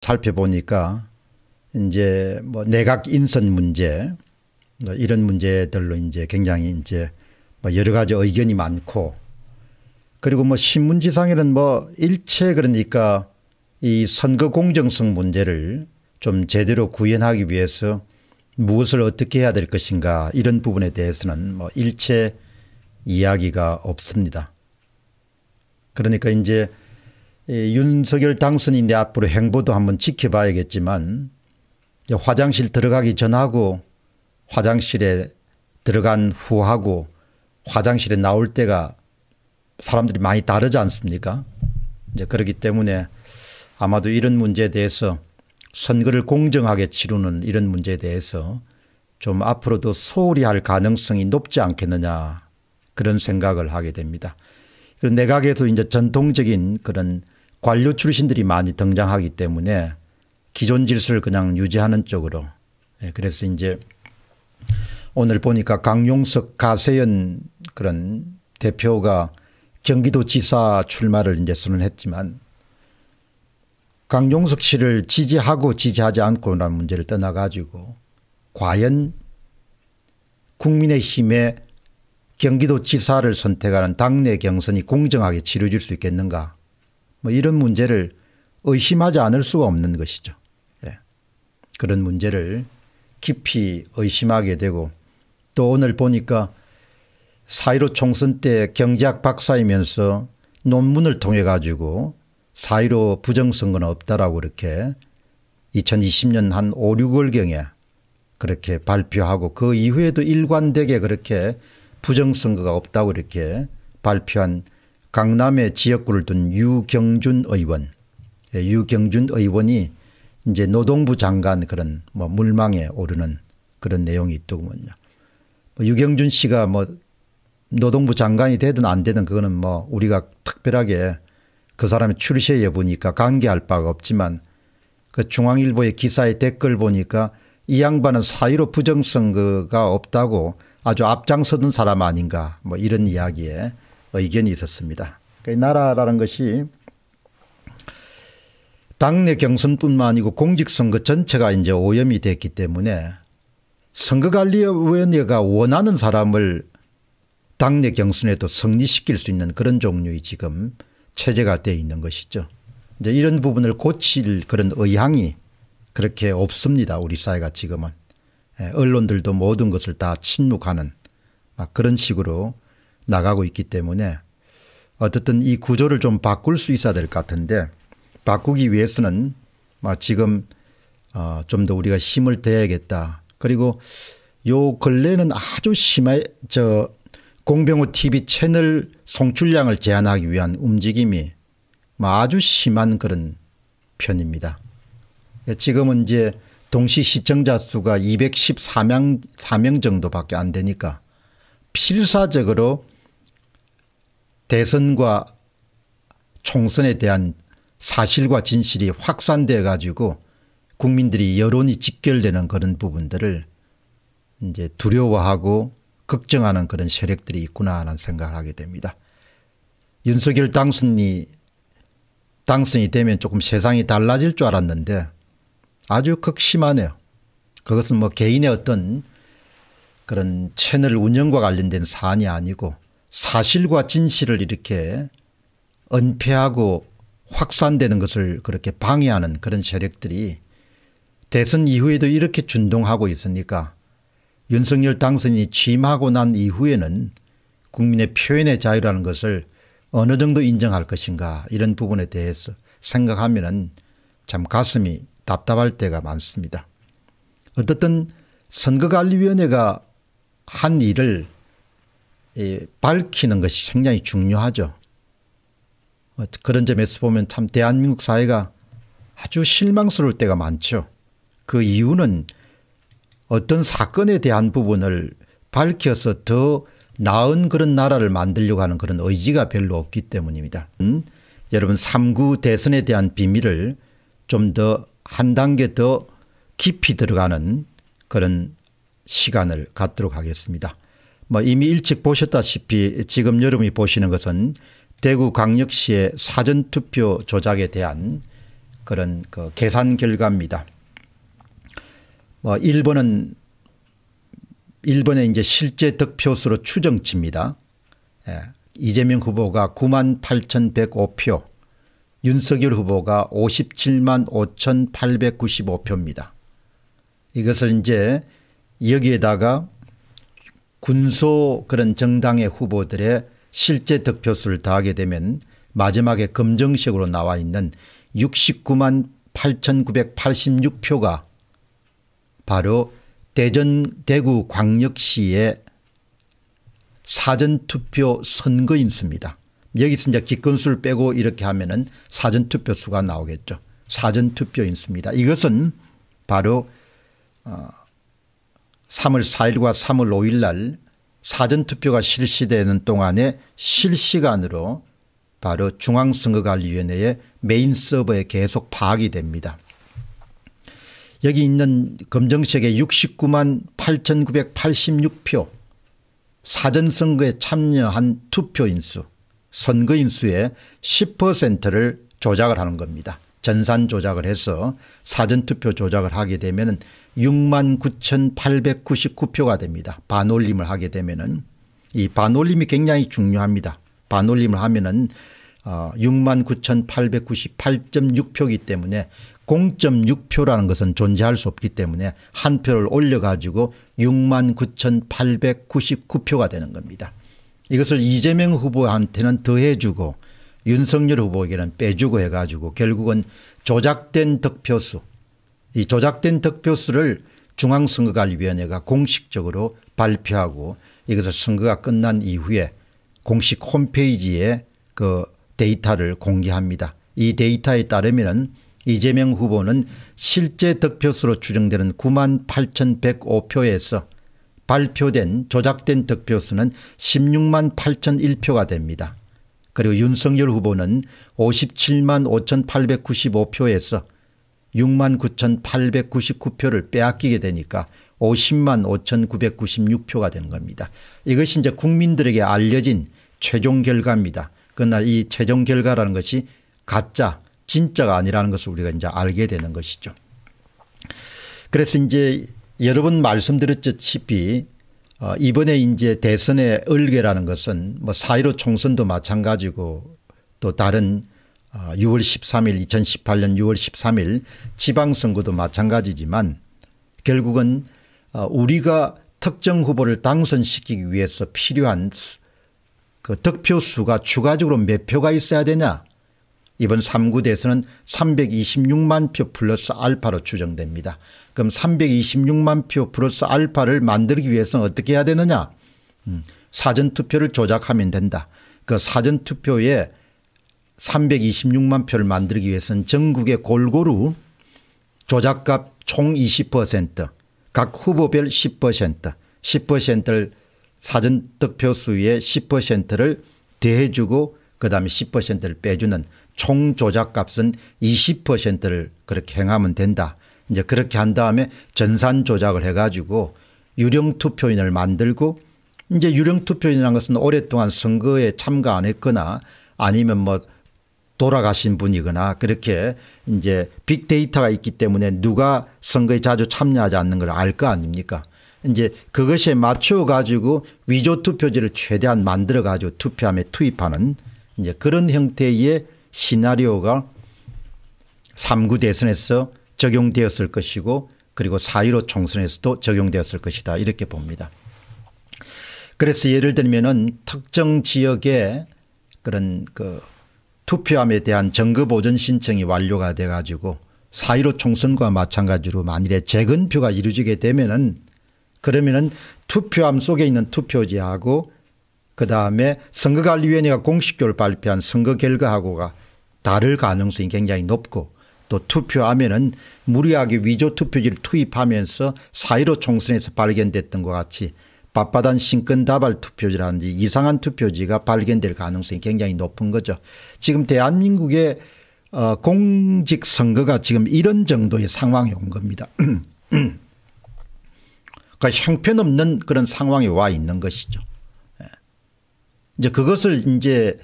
살펴보니까 이제 뭐 내각 인선 문제 뭐 이런 문제들로 이제 굉장히 이제 뭐 여러 가지 의견이 많고 그리고 뭐 신문지상에는 뭐 일체 그러니까 이 선거 공정성 문제를 좀 제대로 구현하기 위해서 무엇을 어떻게 해야 될 것인가 이런 부분에 대해서는 뭐 일체 이야기가 없습니다. 그러니까 이제 예, 윤석열 당선인데 앞으로 행보도 한번 지켜봐야겠지만 화장실 들어가기 전하고 화장실에 들어간 후하고 화장실에 나올 때가 사람들이 많이 다르지 않습니까? 이제 그렇기 때문에 아마도 이런 문제에 대해서 선거를 공정하게 치르는 이런 문제에 대해서 좀 앞으로도 소홀히 할 가능성이 높지 않겠느냐 그런 생각을 하게 됩니다. 그 내각에도 이제 전통적인 그런 관료 출신들이 많이 등장하기 때문에 기존 질서를 그냥 유지하는 쪽으로 예, 그래서 이제 오늘 보니까 강용석 가세연 그런 대표가 경기도지사 출마를 이제 선언했지만 강용석 씨를 지지하고 지지하지 않고라는 문제를 떠나가지고 과연 국민의힘의 경기도지사를 선택하는 당내 경선이 공정하게 치러질 수 있겠는가 뭐 이런 문제를 의심하지 않을 수가 없는 것이죠. 예. 그런 문제를 깊이 의심하게 되고 또 오늘 보니까 사1 5 총선 때 경제학 박사이면서 논문을 통해 가지고 사1 5 부정선거는 없다라고 이렇게 2020년 한 5, 6월경에 그렇게 발표하고 그 이후에도 일관되게 그렇게 부정선거가 없다고 이렇게 발표한 강남의 지역구를 둔 유경준 의원. 예, 유경준 의원이 이제 노동부 장관 그런 뭐 물망에 오르는 그런 내용이 있더군요. 뭐 유경준 씨가 뭐 노동부 장관이 되든 안 되든 그거는 뭐 우리가 특별하게 그 사람의 출세 여부니까 관계할 바가 없지만 그 중앙일보의 기사의 댓글 보니까 이 양반은 사유로 부정선거가 없다고 아주 앞장서는 사람 아닌가 뭐 이런 이야기에 의견이 있었습니다. 그러니까 나라라는 것이 당내 경선뿐만 아니고 공직선거 전체가 이제 오염이 됐기 때문에 선거관리위원회가 원하는 사람을 당내 경선에도 승리시킬 수 있는 그런 종류의 지금 체제가 돼 있는 것이죠. 이제 이런 부분을 고칠 그런 의향이 그렇게 없습니다. 우리 사회가 지금은. 예, 언론들도 모든 것을 다 침묵하는 그런 식으로 나가고 있기 때문에 어쨌든이 구조를 좀 바꿀 수 있어야 될 것 같은데 바꾸기 위해서는 뭐 지금 어, 좀 더 우리가 힘을 대야겠다. 그리고 요 근래는 아주 심해 저 공병호 TV 채널 송출량을 제한하기 위한 움직임이 뭐 아주 심한 그런 편입니다. 예, 지금은 이제 동시 시청자 수가 214명 4명 정도밖에 안 되니까 필사적으로 대선과 총선에 대한 사실과 진실이 확산되어 가지고 국민들이 여론이 직결되는 그런 부분들을 이제 두려워하고 걱정하는 그런 세력들이 있구나 하는 생각을 하게 됩니다. 윤석열 당선이 당선이 되면 조금 세상이 달라질 줄 알았는데 아주 극심하네요. 그것은 뭐 개인의 어떤 그런 채널 운영과 관련된 사안이 아니고 사실과 진실을 이렇게 은폐하고 확산되는 것을 그렇게 방해하는 그런 세력들이 대선 이후에도 이렇게 준동하고 있으니까 윤석열 당선인이 취임하고 난 이후에는 국민의 표현의 자유라는 것을 어느 정도 인정할 것인가 이런 부분에 대해서 생각하면 참 가슴이 답답할 때가 많습니다. 어떻든 선거관리위원회가 한 일을 밝히는 것이 굉장히 중요하죠. 어, 그런 점에서 보면 참 대한민국 사회가 아주 실망스러울 때가 많죠. 그 이유는 어떤 사건에 대한 부분을 밝혀서 더 나은 그런 나라를 만들려고 하는 그런 의지가 별로 없기 때문입니다. 음? 여러분 3구 대선에 대한 비밀을 좀 더 한 단계 더 깊이 들어가는 그런 시간을 갖도록 하겠습니다. 뭐 이미 일찍 보셨다시피 지금 여러분이 보시는 것은 대구 광역시의 사전투표 조작에 대한 그런 그 계산 결과입니다. 뭐 1번은 1번의 이제 실제 득표수로 추정치입니다. 예. 이재명 후보가 9만 8,105표, 윤석열 후보가 57만 5,895표입니다. 이것을 이제 여기에다가 군소 그런 정당의 후보들의 실제 득표수를 더하게 되면 마지막에 검정식으로 나와 있는 69만 8,986표가 바로 대전 대구 광역시의 사전투표 선거인 수입니다. 여기서 이제 기권수를 빼고 이렇게 하면은 사전투표 수가 나오겠죠. 사전투표 인수입니다. 이것은 바로 어 3월 4일과 3월 5일 날 사전투표가 실시되는 동안에 실시간으로 바로 중앙선거관리위원회의 메인 서버에 계속 파악이 됩니다. 여기 있는 검정색의 69만 8,986표 사전선거에 참여한 투표인수 선거인수의 10%를 조작을 하는 겁니다. 전산 조작을 해서 사전투표 조작을 하게 되면 6만 9,899표가 됩니다. 반올림을 하게 되면 은이 반올림이 굉장히 중요합니다. 반올림을 하면 은 6만 9,898.6표이기 때문에 0.6표라는 것은 존재할 수 없기 때문에 한 표를 올려가지고 6만 9,899표가 되는 겁니다. 이것을 이재명 후보한테는 더해주고 윤석열 후보에게는 빼주고 해가지고 결국은 조작된 득표수 이 조작된 득표수를 중앙선거관리위원회가 공식적으로 발표하고 이것을 선거가 끝난 이후에 공식 홈페이지에 그 데이터를 공개합니다. 이 데이터에 따르면 이재명 후보는 실제 득표수로 추정되는 9만 8,105표에서 발표된 조작된 득표수는 16만 8,001표가 됩니다. 그리고 윤석열 후보는 57만 5,895표에서 6만 9,899표를 빼앗기게 되니까 50만 5,996표가 되는 겁니다. 이것이 이제 국민들에게 알려진 최종 결과입니다. 그러나 이 최종 결과라는 것이 가짜, 진짜가 아니라는 것을 우리가 이제 알게 되는 것이죠. 그래서 이제 여러 번 말씀드렸듯이 어, 이번에 이제 대선의 얼개라는 것은 뭐4.15 총선도 마찬가지고 또 다른 6월 13일 2018년 6월 13일 지방선거도 마찬가지지만 결국은 어, 우리가 특정 후보를 당선시키기 위해서 필요한 그 득표수가 추가적으로 몇 표가 있어야 되냐 이번 3구 대선은 326만 표 플러스 알파로 추정됩니다. 그럼 326만 표 플러스 알파를 만들기 위해서는 어떻게 해야 되느냐 음, 사전투표를 조작하면 된다. 그 사전투표에 326만 표를 만들기 위해서는 전국에 골고루 조작값 총 20%각 후보별 10% 10%를 사전 득표수의 10%를 대해주고 그 다음에 10%를 빼주는 총 조작값은 20%를 그렇게 행하면 된다. 이제 그렇게 한 다음에 전산 조작을 해가지고 유령 투표인을 만들고 이제 유령 투표인이라는 것은 오랫동안 선거에 참가 안 했거나 아니면 뭐 돌아가신 분이거나 그렇게 이제 빅데이터가 있기 때문에 누가 선거에 자주 참여하지 않는 걸 알 거 아닙니까? 이제 그것에 맞춰 가지고 위조 투표지를 최대한 만들어 가지고 투표함에 투입하는 이제 그런 형태의 시나리오가 3구 대선에서 적용되었을 것이고 그리고 4.15 총선에서도 적용되었을 것이다 이렇게 봅니다. 그래서 예를 들면은 특정 지역에 그런 그 투표함에 대한 정거 보전 신청이 완료가 돼 가지고 4.15 총선과 마찬가지로 만일에 재건표가 이루어지게 되면은 그러면은 투표함 속에 있는 투표지하고 그다음에 선거관리위원회가 공식적으로 발표한 선거 결과하고가 다를 가능성이 굉장히 높고 또 투표하면은 무리하게 위조 투표지를 투입하면서 사이로 총선에서 발견됐던 것 같이 바빠단 신권다발 투표지라든지 이상한 투표지가 발견될 가능성이 굉장히 높은 거죠. 지금 대한민국의 어 공직선거가 지금 이런 정도의 상황이 온 겁니다. 그러니까 형편없는 그런 상황에 와 있는 것이죠. 이제 그것을 이제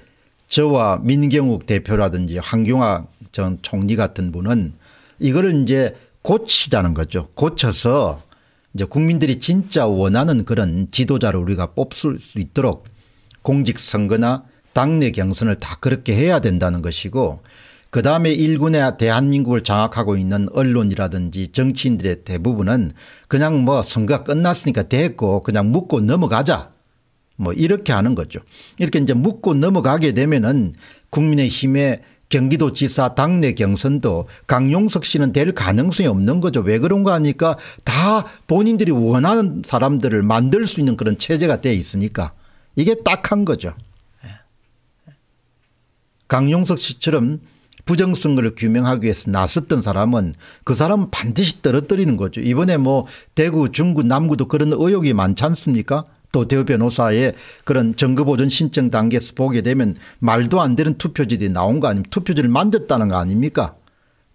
저와 민경욱 대표라든지 황경화 전 총리 같은 분은 이거를 이제 고치자는 거죠. 고쳐서 이제 국민들이 진짜 원하는 그런 지도자를 우리가 뽑을 수 있도록 공직선거나 당내 경선을 다 그렇게 해야 된다는 것이고 그다음에 일군의 대한민국을 장악하고 있는 언론이라든지 정치인들의 대부분은 그냥 뭐 선거가 끝났으니까 됐고 그냥 묻고 넘어가자 뭐 이렇게 하는 거죠. 이렇게 이제 묻고 넘어가게 되면은 국민의힘의 경기도지사 당내 경선도 강용석 씨는 될 가능성이 없는 거죠. 왜 그런가 하니까 다 본인들이 원하는 사람들을 만들 수 있는 그런 체제가 돼 있으니까 이게 딱 한 거죠. 예. 강용석 씨처럼 부정선거를 규명하기 위해서 나섰던 사람은 그 사람은 반드시 떨어뜨리는 거죠. 이번에 뭐 대구 중구 남구도 그런 의혹이 많지 않습니까 도태우 변호사의 그런 정거보전 신청 단계에서 보게 되면 말도 안 되는 투표지들이 나온 거 아닙니까? 투표지를 만졌다는 거 아닙니까?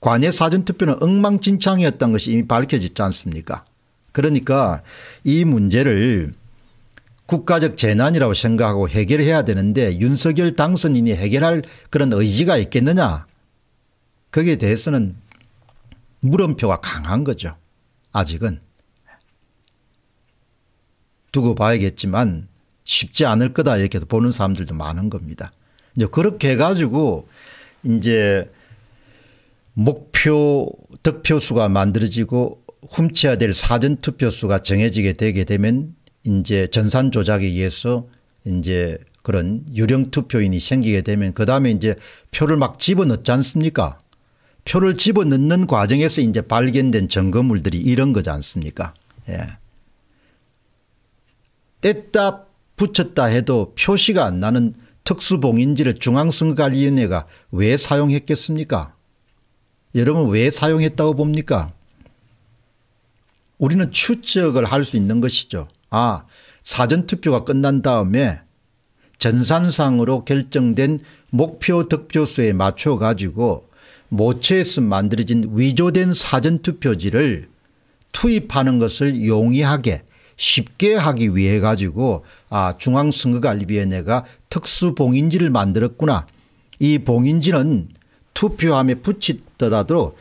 관외 사전투표는 엉망진창이었던 것이 이미 밝혀졌지 않습니까? 그러니까 이 문제를 국가적 재난이라고 생각하고 해결해야 되는데 윤석열 당선인이 해결할 그런 의지가 있겠느냐 거기에 대해서는 물음표가 강한 거죠. 아직은. 두고 봐야겠지만 쉽지 않을 거다 이렇게 보는 사람들도 많은 겁니다. 이제 그렇게 해가지고 이제 목표 득표수가 만들어지고 훔쳐야 될 사전투표수가 정해지게 되게 되면 이제 전산 조작에 의해서 이제 그런 유령 투표인이 생기게 되면 그 다음에 이제 표를 막 집어넣지 않습니까? 표를 집어넣는 과정에서 이제 발견된 증거물들이 이런 거지 않습니까? 예. 뗐다 붙였다 해도 표시가 안 나는 특수봉인지를 중앙선거관리위원회가 왜 사용했겠습니까? 여러분 왜 사용했다고 봅니까? 우리는 추측을 할 수 있는 것이죠. 아 사전투표가 끝난 다음에 전산상으로 결정된 목표 득표수에 맞춰 가지고 모체에서 만들어진 위조된 사전투표지를 투입하는 것을 용이하게 쉽게 하기 위해 가지고 아 중앙선거관리위원회가 특수봉인지를 만들었구나. 이 봉인지는 투표함에 붙이더라도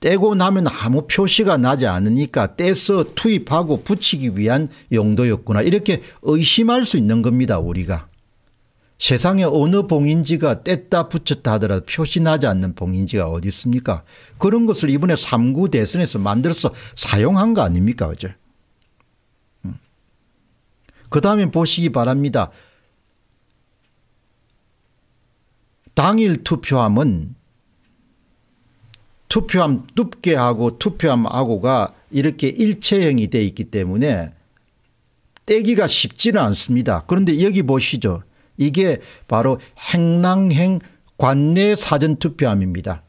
떼고 나면 아무 표시가 나지 않으니까 떼서 투입하고 붙이기 위한 용도였구나. 이렇게 의심할 수 있는 겁니다. 우리가. 세상에 어느 봉인지가 뗐다 붙였다 하더라도 표시나지 않는 봉인지가 어디 있습니까? 그런 것을 이번에 3구 대선에서 만들어서 사용한 거 아닙니까? 어제. 그 다음에 보시기 바랍니다. 당일 투표함은 투표함 뚝개하고 투표함 아고가 이렇게 일체형이 되어 있기 때문에 떼기가 쉽지는 않습니다. 그런데 여기 보시죠. 이게 바로 행랑행 관내 사전투표함입니다.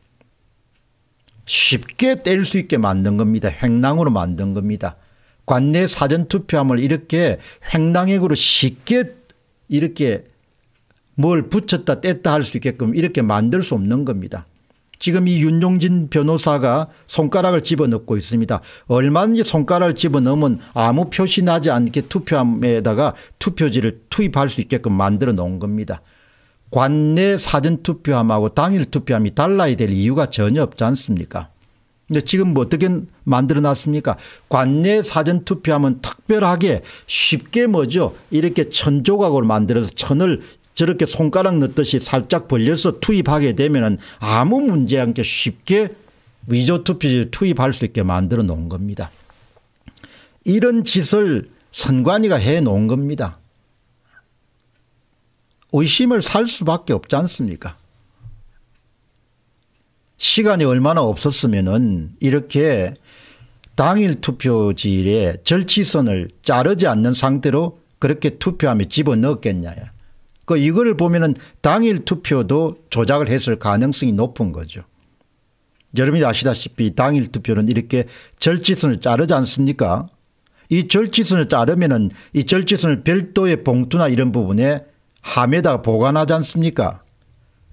쉽게 뗄 수 있게 만든 겁니다. 행랑으로 만든 겁니다. 관내 사전투표함을 이렇게 횡당액으로 쉽게 이렇게 뭘 붙였다 뗐다 할 수 있게끔 이렇게 만들 수 없는 겁니다. 지금 이 윤용진 변호사가 손가락을 집어넣고 있습니다. 얼마든지 손가락을 집어넣으면 아무 표시 나지 않게 투표함에다가 투표지를 투입할 수 있게끔 만들어 놓은 겁니다. 관내 사전투표함하고 당일투표함이 달라야 될 이유가 전혀 없지 않습니까 근데 지금 뭐 어떻게 만들어 놨습니까? 관내 사전 투표하면 특별하게 쉽게 뭐죠? 이렇게 천 조각으로 만들어서 천을 저렇게 손가락 넣듯이 살짝 벌려서 투입하게 되면은 아무 문제 않게 쉽게 위조 투표 투입할 수 있게 만들어 놓은 겁니다. 이런 짓을 선관위가 해 놓은 겁니다. 의심을 살 수밖에 없지 않습니까? 시간이 얼마나 없었으면은 이렇게 당일 투표지에 절취선을 자르지 않는 상태로 그렇게 투표함에 집어넣었겠냐. 그 이거를 보면은 당일 투표도 조작을 했을 가능성이 높은 거죠. 여러분이 아시다시피 당일 투표는 이렇게 절취선을 자르지 않습니까? 이절취선을 자르면은 이절취선을 별도의 봉투나 이런 부분에 함에다가 보관하지 않습니까?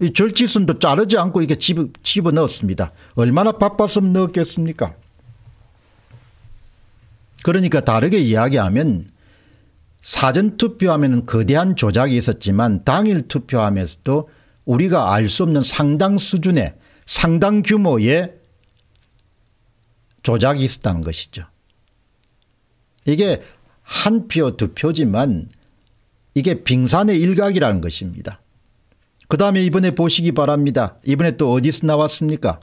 이 절지선도 자르지 않고 이게 집어, 집어 넣었습니다. 얼마나 바빴으면 넣었겠습니까? 그러니까 다르게 이야기하면 사전투표하면 거대한 조작이 있었지만 당일 투표하면서도 우리가 알 수 없는 상당 수준의 상당 규모의 조작이 있었다는 것이죠. 이게 한 표, 두 표지만 이게 빙산의 일각이라는 것입니다. 그 다음에 이번에 보시기 바랍니다. 이번에 또 어디서 나왔습니까?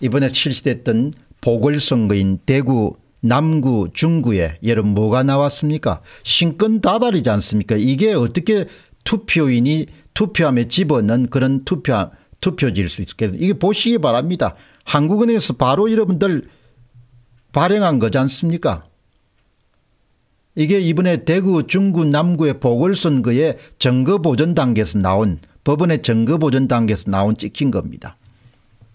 이번에 실시됐던 보궐선거인 대구 남구 중구에 여러분 뭐가 나왔습니까? 신권 다발이지 않습니까? 이게 어떻게 투표인이 투표함에 집어넣은 그런 투표, 투표지일 수 있겠어요. 이게 보시기 바랍니다. 한국은행에서 바로 여러분들 발행한 거지 않습니까? 이게 이번에 대구, 중구, 남구의 보궐선거에 정거보전 단계에서 나온 법원의 증거보존 단계에서 나온 찍힌 겁니다.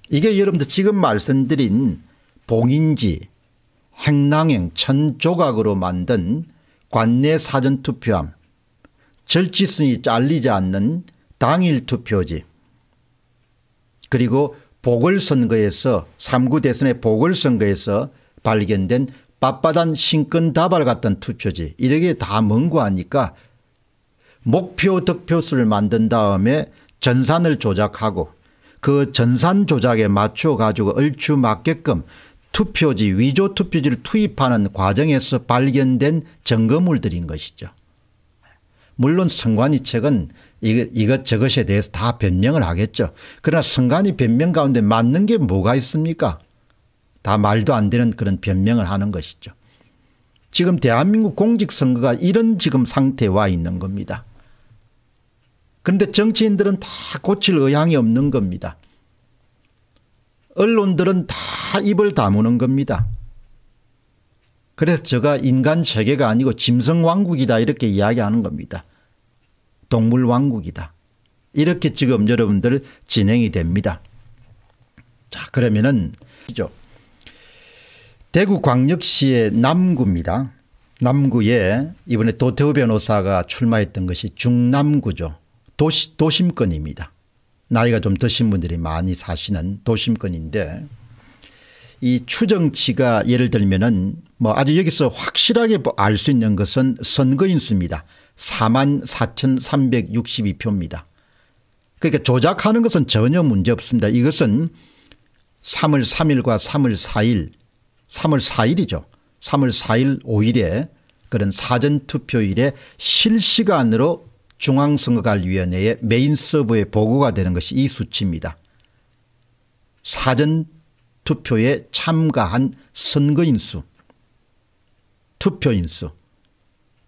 이게 여러분들 지금 말씀드린 봉인지 행랑행 천조각으로 만든 관내 사전투표함 절지선이 잘리지 않는 당일 투표지 그리고 보궐선거에서 3구 대선의 보궐선거에서 발견된 빳빳한 신권 다발 같은 투표지 이렇게 다 멍고하니까 목표 득표수를 만든 다음에 전산을 조작하고 그 전산 조작에 맞춰 가지고 얼추 맞게끔 투표지 위조 투표지를 투입하는 과정에서 발견된 증거물들인 것이죠. 물론 선관위 측은 이것, 저것에 대해서 다 변명을 하겠죠. 그러나 선관위 변명 가운데 맞는 게 뭐가 있습니까? 다 말도 안 되는 그런 변명을 하는 것이죠. 지금 대한민국 공직선거가 이런 지금 상태와 있는 겁니다. 그런데 정치인들은 다 고칠 의향이 없는 겁니다. 언론들은 다 입을 다무는 겁니다. 그래서 제가 인간 세계가 아니고 짐승왕국이다 이렇게 이야기하는 겁니다. 동물왕국이다. 이렇게 지금 여러분들 진행이 됩니다. 자 그러면은 대구 광역시의 남구입니다. 남구에 이번에 도태우 변호사가 출마했던 것이 중남구죠. 도시, 도심권입니다. 나이가 좀 드신 분들이 많이 사시는 도심권인데 이 추정치가 예를 들면은 뭐 아주 여기서 확실하게 뭐 알수 있는 것은 선거인 수입니다. 4만 4,362표입니다. 그러니까 조작하는 것은 전혀 문제 없습니다. 이것은 3월 3일과 3월 4일, 3월 4일이죠. 3월 4일 5일에 그런 사전투표일에 실시간으로 중앙선거관리위원회의 메인 서버에 보고가 되는 것이 이 수치입니다. 사전 투표에 참가한 선거인 수, 투표인 수,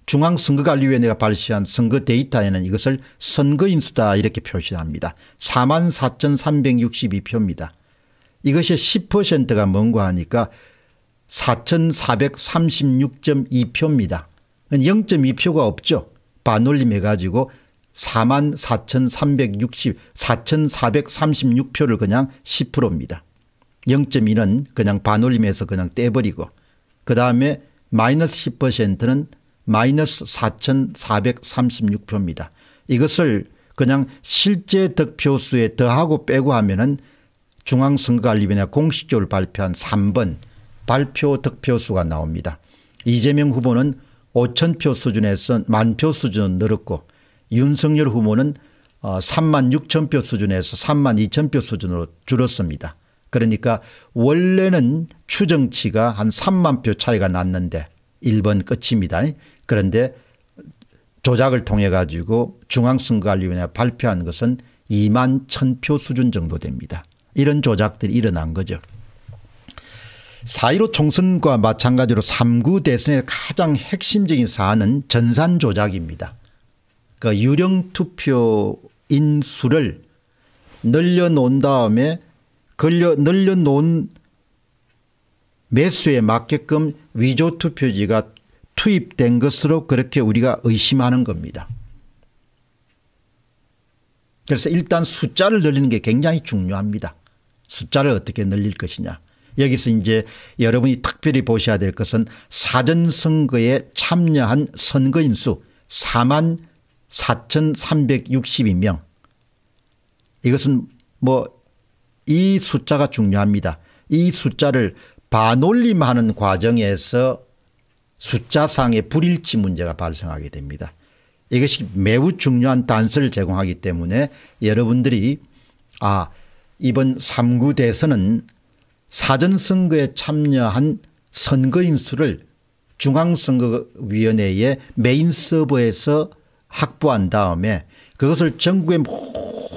중앙선거관리위원회가 발표한 선거 데이터에는 이것을 선거인 수다 이렇게 표시합니다. 44,362표입니다. 이것의 10%가 뭔가 하니까 4,436.2표입니다. 0.2표가 없죠. 반올림 해가지고 4만 4,360, 4,436표를 그냥 10%입니다. 0 2는 그냥 반올림해서 그냥 떼버리고 그 다음에 마이너스 10%는 마이너스 4,436표입니다. 이것을 그냥 실제 득표수에 더하고 빼고 하면은 중앙선거관리위원회 공식적으로 발표한 3번 발표 득표수가 나옵니다. 이재명 후보는 5천 표 수준에서 만 표 수준 은 늘었고 윤석열 후보는 3만 어, 6천 표 수준에서 3만 2천 표 수준으로 줄었습니다. 그러니까 원래는 추정치가 한 3만 표 차이가 났는데 1번 끝입니다. 그런데 조작을 통해 가지고 중앙선거관리위원회 발표한 것은 2만 1000표 수준 정도 됩니다. 이런 조작들이 일어난 거죠. 4.15 총선과 마찬가지로 3구 대선의 가장 핵심적인 사안은 전산 조작입니다. 그 유령 투표 인수를 늘려놓은 다음에 걸려 늘려놓은 매수에 맞게끔 위조 투표지가 투입된 것으로 그렇게 우리가 의심하는 겁니다. 그래서 일단 숫자를 늘리는 게 굉장히 중요합니다. 숫자를 어떻게 늘릴 것이냐. 여기서 이제 여러분이 특별히 보셔야 될 것은 사전선거에 참여한 선거인 수 4만 4,362명. 이것은 뭐 이 숫자가 중요합니다. 이 숫자를 반올림하는 과정에서 숫자상의 불일치 문제가 발생하게 됩니다. 이것이 매우 중요한 단서를 제공하기 때문에 여러분들이 아 이번 3구 대선은 사전선거에 참여한 선거인 수를 중앙선거위원회의 메인 서버에서 확보한 다음에 그것을 전국의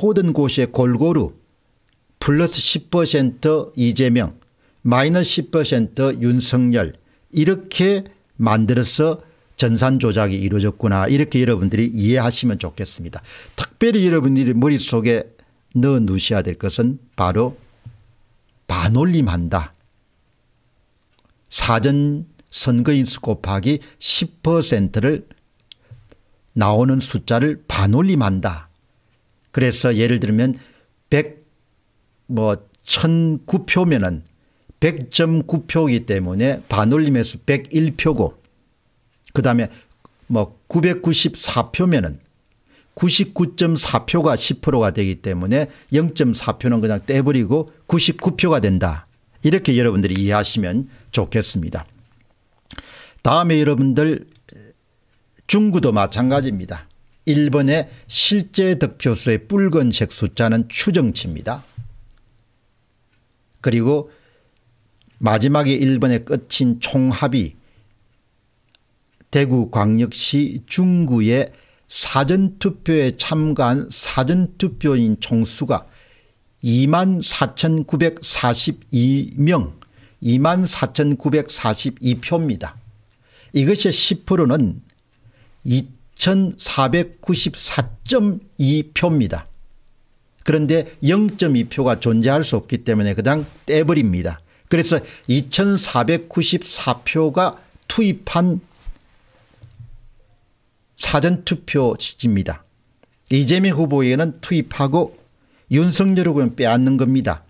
모든 곳에 골고루 플러스 10% 이재명 마이너스 10% 윤석열 이렇게 만들어서 전산 조작이 이루어졌구나 이렇게 여러분들이 이해하시면 좋겠습니다. 특별히 여러분들이 머릿속에 넣어 놓으셔야 될 것은 바로 반올림한다. 사전 선거인수 곱하기 10%를 나오는 숫자를 반올림한다. 그래서 예를 들면 100, 뭐, 1009표면은 100.9표이기 때문에 반올림에서 101표고, 그 다음에 뭐, 994표면은 99.4표가 10%가 되기 때문에 0.4표는 그냥 떼버리고 99표가 된다. 이렇게 여러분들이 이해하시면 좋겠습니다. 다음에 여러분들 중구도 마찬가지입니다. 1번의 실제 득표수의 붉은색 숫자는 추정치입니다. 그리고 마지막에 1번의 끝인 총합이 대구광역시 중구의 사전투표에 참가한 사전투표인 총수가 2만 4,942명 2만 4,942표입니다. 이것의 10%는 2,494.2표입니다. 그런데 0.2표가 존재할 수 없기 때문에 그당 떼버립니다. 그래서 2,494표가 투입한 사전투표 지지입니다. 이재명 후보에게는 투입하고 윤석열 후보는 빼앗는 겁니다.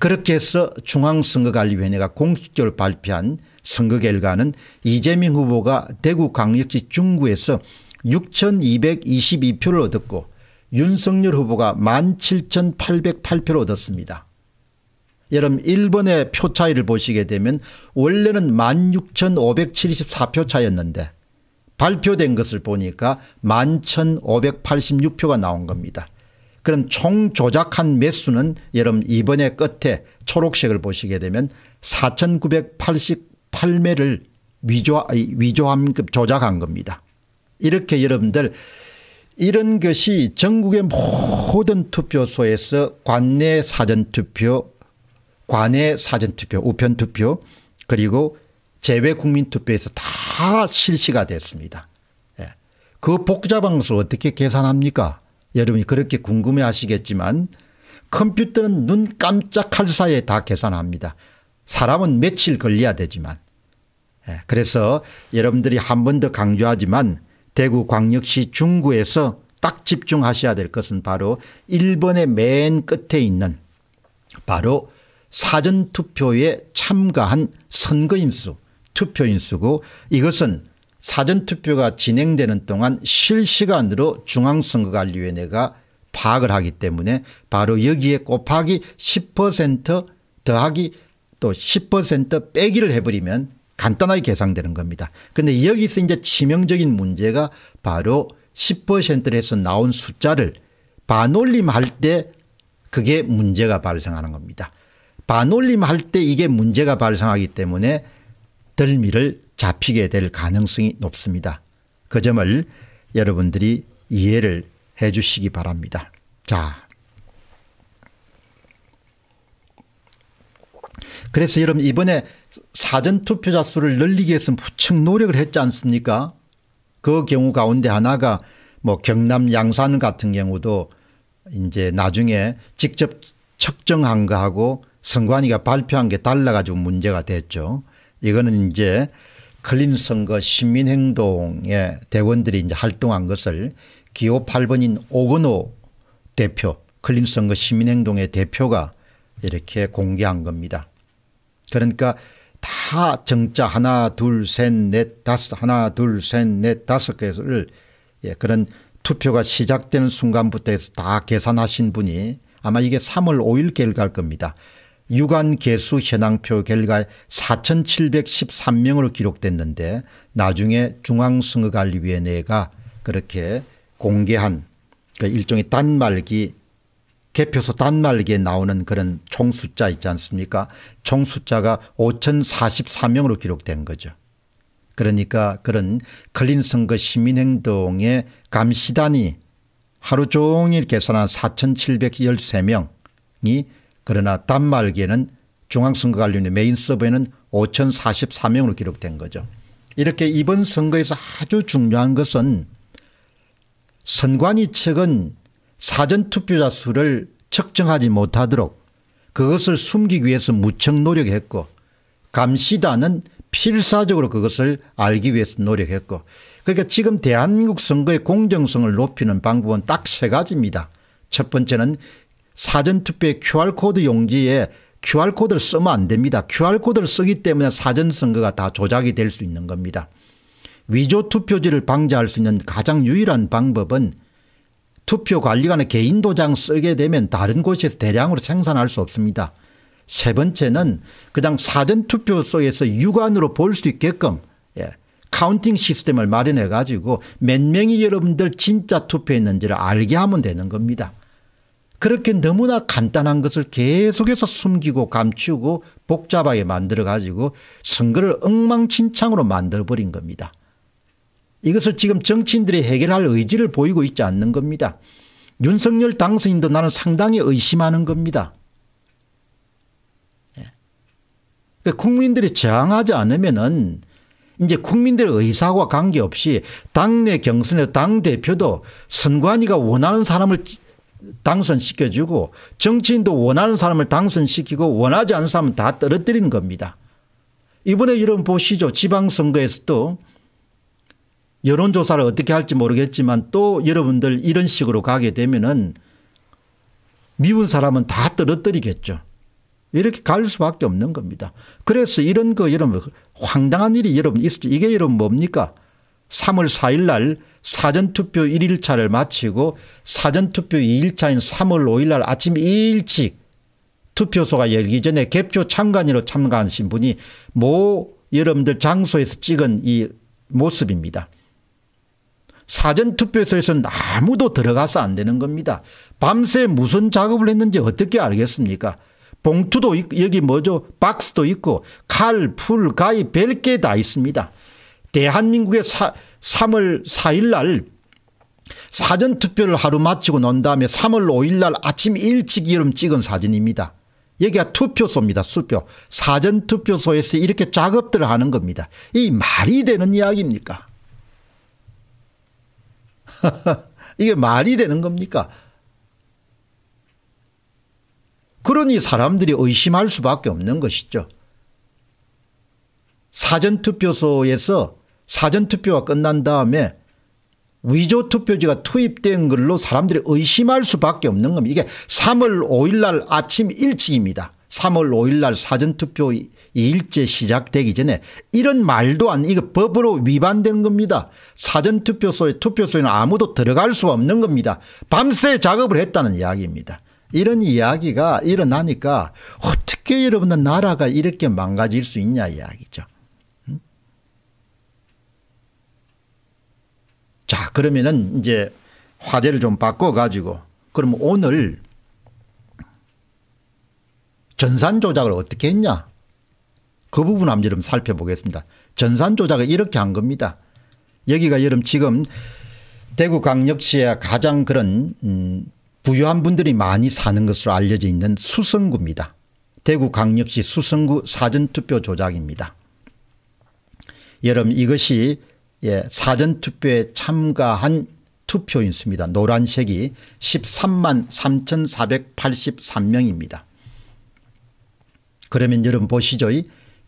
그렇게 해서 중앙선거관리위원회가 공식적으로 발표한 선거 결과는 이재명 후보가 대구 광역시 중구에서 6,222표를 얻었고 윤석열 후보가 17,808표를 얻었습니다. 여러분 일본의 표 차이를 보시게 되면 원래는 16,574표 차였는데 발표된 것을 보니까 11,586표가 나온 겁니다. 그럼 총 조작한 매수는 여러분 이번에 끝에 초록색을 보시게 되면 4,988매를 위조, 위조함 조작한 겁니다. 이렇게 여러분들 이런 것이 전국의 모든 투표소에서 관내 사전투표, 관내 사전투표, 우편투표 그리고 재외 국민투표에서 다 실시가 됐습니다. 예. 그 복잡한 것을 어떻게 계산합니까? 여러분이 그렇게 궁금해 하시겠지만 컴퓨터는 눈 깜짝할 사이에 다 계산합니다. 사람은 며칠 걸려야 되지만. 예. 그래서 여러분들이 한 번 더 강조하지만 대구광역시 중구에서 딱 집중하셔야 될 것은 바로 1번의 맨 끝에 있는 바로 사전투표에 참가한 선거인수 투표 인수고 이것은 사전투표가 진행되는 동안 실시간으로 중앙선거관리위원회가 파악을 하기 때문에 바로 여기에 곱하기 10% 더하기 또 10% 빼기를 해버리면 간단하게 계산되는 겁니다. 근데 여기서 이제 치명적인 문제가 바로 10%를 해서 나온 숫자를 반올림할 때 그게 문제가 발생하는 겁니다. 반올림할 때 이게 문제가 발생하기 때문에 덜미를 잡히게 될 가능성이 높습니다. 그 점을 여러분들이 이해를 해 주시기 바랍니다. 자. 그래서 여러분 이번에 사전투표자 수를 늘리기 위해서 무척 노력을 했지 않습니까? 그 경우 가운데 하나가 뭐 경남 양산 같은 경우도 이제 나중에 직접 측정한 거하고 선관위가 발표한 게 달라가지고 문제가 됐죠. 이거는 이제 클린 선거 시민행동의 대원들이 이제 활동한 것을 기호 8번인 오건호 대표 클린 선거 시민행동의 대표가 이렇게 공개한 겁니다. 그러니까 다 정자 하나 둘 셋 넷 다섯 하나 둘 셋 넷 다섯 개를 예, 그런 투표가 시작되는 순간부터 해서 다 계산하신 분이 아마 이게 3월 5일 결과일 겁니다. 유관 개수 현황표 결과 4,713명으로 기록됐는데 나중에 중앙선거관리위원회가 그렇게 공개한 그 일종의 단말기 개표소 단말기에 나오는 그런 총 숫자 있지 않습니까 총 숫자가 5,044명으로 기록된 거죠. 그러니까 그런 클린 선거 시민행동의 감시단이 하루 종일 계산한 4,713명이 그러나 단말기에는 중앙선거관리위원회 메인 서버에는 5,044명으로 기록된 거죠. 이렇게 이번 선거에서 아주 중요한 것은 선관위 측은 사전투표자 수를 측정하지 못하도록 그것을 숨기기 위해서 무척 노력했고 감시단은 필사적으로 그것을 알기 위해서 노력했고 그러니까 지금 대한민국 선거의 공정성을 높이는 방법은 딱 세 가지입니다. 첫 번째는 사전투표의 QR코드 용지에 QR코드를 쓰면 안 됩니다. QR코드를 쓰기 때문에 사전선거가 다 조작이 될 수 있는 겁니다. 위조투표지를 방지할 수 있는 가장 유일한 방법은 투표관리관의 개인도장 쓰게 되면 다른 곳에서 대량으로 생산할 수 없습니다. 세 번째는 그냥 사전투표소에서 육안으로 볼 수 있게끔 예, 카운팅 시스템을 마련해 가지고 몇 명이 여러분들 진짜 투표했는지를 알게 하면 되는 겁니다. 그렇게 너무나 간단한 것을 계속해서 숨기고 감추고 복잡하게 만들어 가지고 선거를 엉망진창으로 만들어버린 겁니다. 이것을 지금 정치인들이 해결할 의지를 보이고 있지 않는 겁니다. 윤석열 당선인도 나는 상당히 의심하는 겁니다. 예. 그러니까 국민들이 저항하지 않으면은 이제 국민들의 의사와 관계없이 당내 경선에 당대표도 선관위가 원하는 사람을 당선시켜주고 정치인도 원하는 사람을 당선시키고 원하지 않는 사람은 다 떨어뜨리는 겁니다. 이번에 이런 보시죠. 지방선거에서 도 여론조사를 어떻게 할지 모르겠지만 또 여러분들 이런 식으로 가게 되면은 미운 사람은 다 떨어뜨리겠죠. 이렇게 갈 수밖에 없는 겁니다. 그래서 이런 거 여러분 황당한 일이 여러분 있었죠. 이게 여러분 뭡니까? 3월 4일 날 사전투표 1일차를 마치고 사전투표 2일차인 3월 5일날 아침 일찍 투표소가 열기 전에 개표 참관으로 참가하신 분이 모 여러분들 장소에서 찍은 이 모습입니다. 사전투표소에서는 아무도 들어가서 안 되는 겁니다. 밤새 무슨 작업을 했는지 어떻게 알겠습니까? 봉투도 있고 여기 뭐죠? 박스도 있고 칼, 풀, 가위, 별게다 있습니다. 대한민국의 사, 3월 4일 날 사전투표를 하루 마치고 논 다음에 3월 5일 날 아침 일찍 이름 찍은 사진입니다. 여기가 투표소입니다. 수표. 사전투표소에서 이렇게 작업들을 하는 겁니다. 이 말이 되는 이야기입니까? 이게 말이 되는 겁니까? 그러니 사람들이 의심할 수밖에 없는 것이죠. 사전투표소에서 사전투표가 끝난 다음에 위조 투표지가 투입된 걸로 사람들이 의심할 수밖에 없는 겁니다. 이게 3월 5일 날 아침 일찍입니다. 3월 5일 날 사전투표 2일째 시작되기 전에 이런 말도 안 이거 법으로 위반된 겁니다. 사전투표소에 투표소에는 아무도 들어갈 수 없는 겁니다. 밤새 작업을 했다는 이야기입니다. 이런 이야기가 일어나니까 어떻게 여러분들 나라가 이렇게 망가질 수 있냐 이야기죠. 자, 그러면은 이제 화제를 좀 바꿔 가지고 그럼 오늘 전산 조작을 어떻게 했냐 그 부분 한번 여러분 살펴보겠습니다. 전산 조작을 이렇게 한 겁니다. 여기가 여러분 지금 대구광역시에 가장 그런 음 부유한 분들이 많이 사는 것으로 알려져 있는 수성구입니다. 대구광역시 수성구 사전투표 조작입니다. 여러분 이것이 예, 사전투표에 참가한 투표인 수입니다. 노란색이 13만 3483명입니다. 그러면 여러분 보시죠.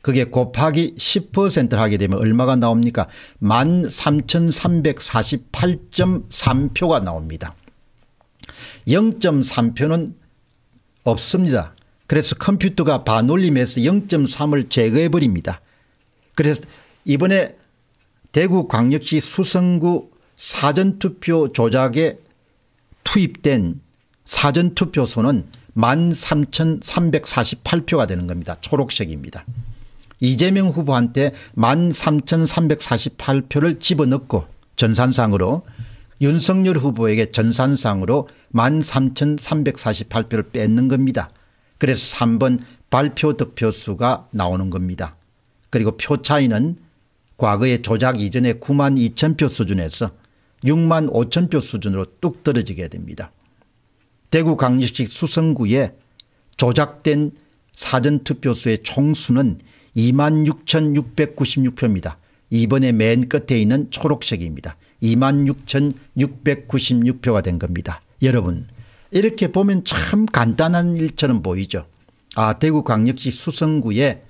그게 곱하기 10%를 하게 되면 얼마가 나옵니까 13,348.3표가 나옵니다. 0.3표는 없습니다. 그래서 컴퓨터가 반올림해서 0.3을 제거해버립니다. 그래서 이번에 대구광역시 수성구 사전투표 조작에 투입된 사전투표소는 13,348표가 되는 겁니다. 초록색입니다. 이재명 후보한테 13,348표를 집어넣고 전산상으로 윤석열 후보에게 전산상으로 13,348표를 뺏는 겁니다. 그래서 3번 발표 득표수가 나오는 겁니다. 그리고 표 차이는 과거의 조작 이전의 9만 2천 표 수준에서 6만 5천 표 수준으로 뚝 떨어지게 됩니다. 대구 강력시 수성구에 조작된 사전투표수의 총수는 26,696표입니다. 이번에 맨 끝에 있는 초록색입니다. 26,696표가 된 겁니다. 여러분 이렇게 보면 참 간단한 일처럼 보이죠. 아 대구광역시 수성구에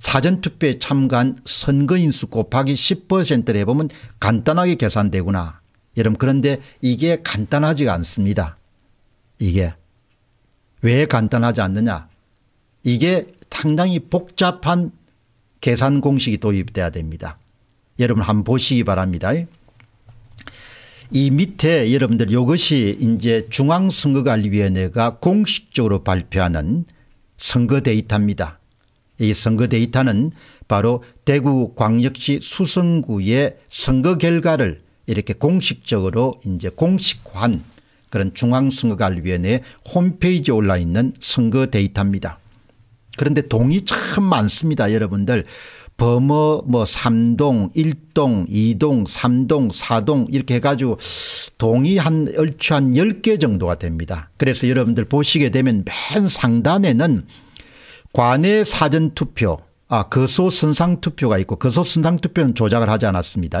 사전투표에 참가한 선거인 수 곱하기 10%를 해보면 간단하게 계산되구나. 여러분 그런데 이게 간단하지가 않습니다. 이게. 왜 간단하지 않느냐. 이게 상당히 복잡한 계산 공식이 도입돼야 됩니다. 여러분 한번 보시기 바랍니다. 이 밑에 여러분들 이것이 이제 중앙선거관리위원회가 공식적으로 발표하는 선거 데이터입니다. 이 선거 데이터는 바로 대구광역시 수성구의 선거 결과를 이렇게 공식적으로 이제 공식화한 그런 중앙선거관리위원회 홈페이지에 올라 있는 선거 데이터입니다. 그런데 동이 참 많습니다. 여러분들 범어 뭐 3동 1동 2동 3동 4동 이렇게 해가지고 동이 한 얼추 한 10개 정도가 됩니다. 그래서 여러분들 보시게 되면 맨 상단에는 관외 사전투표 아, 거소 그 선상 투표가 있고 거소 그 선상 투표는 조작을 하지 않았습니다.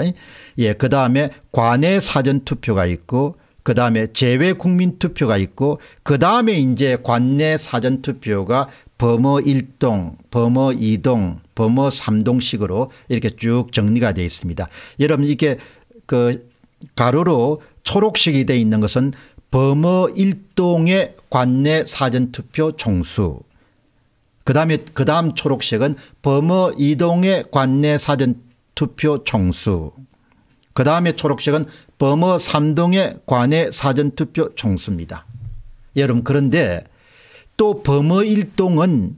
예, 그 다음에 관외 사전 투표가 있고 그 다음에 제외 국민 투표가 있고 그 다음에 이제 관내 사전 투표가 범어 1동, 범어 2동, 범어 3동식으로 이렇게 쭉 정리가 되어 있습니다. 여러분 이게 그 가로로 초록식이 되어 있는 것은 범어 1동의 관내 사전 투표 총수 그 다음에 그 다음 초록색은 범어 이동의 관내 사전 투표 총수. 그 다음에 초록색은 범어 3동의 관내 사전 투표 총수입니다. 여러분 그런데 또 범어 1동은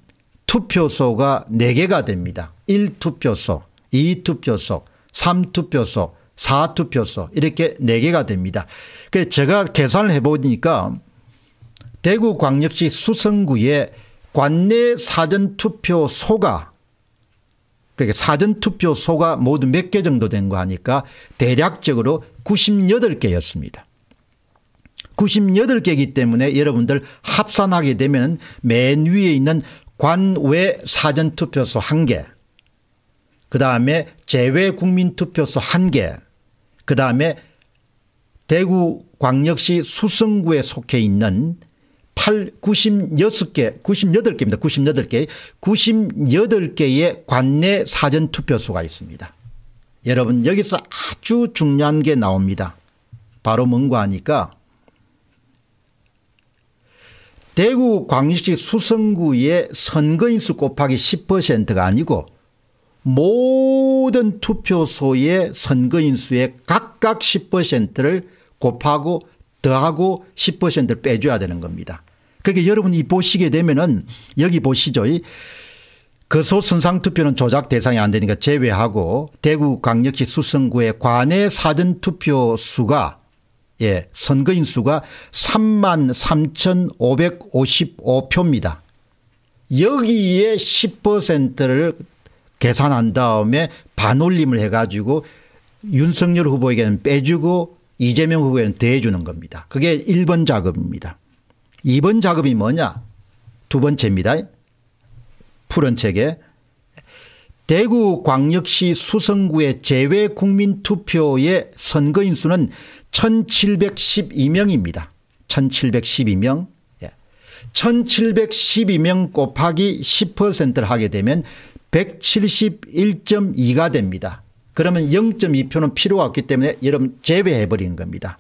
투표소가 4개가 됩니다. 1투표소, 2투표소, 3투표소, 4투표소 이렇게 4개가 됩니다. 그래서 제가 계산을 해보니까 대구광역시 수성구에 관내 사전투표소가 그게 그러니까 사전투표소가 모두 몇 개 정도 된 거 하니까 대략적으로 98개였습니다. 98개이기 때문에 여러분들 합산하게 되면 맨 위에 있는 관외 사전투표소 1개 그 다음에 제외 국민투표소 1개 그 다음에 대구광역시 수성구에 속해 있는 8, 96개, 98개입니다. 98개. 98개의 관내 사전투표소가 있습니다. 여러분 여기서 아주 중요한 게 나옵니다. 바로 뭔가 하니까 대구 광역시 수성구의 선거인수 곱하기 10%가 아니고 모든 투표소의 선거인수의 각각 10%를 곱하고 더하고 10%를 빼줘야 되는 겁니다. 그게 그러니까 여러분이 보시게 되면은 여기 보시죠. 거소 선상 투표는 조작 대상이 안 되니까 제외하고 대구 강력시 수성구의 관내 사전 투표 수가 예, 선거인 수가 3만 3,555표입니다. 여기에 10%를 계산한 다음에 반올림을 해가지고 윤석열 후보에게는 빼주고 이재명 후보에는 대해주는 겁니다. 그게 1번 작업입니다. 2번 작업이 뭐냐 두 번째입니다. 푸른 책에 대구 광역시 수성구의 재외 국민 투표의 선거인 수는 1712명입니다. 1712명. 1712명 예. 곱하기 10%를 하게 되면 171.2가 됩니다. 그러면 0.2표는 필요 없기 때문에 여러분 제외해버린 겁니다.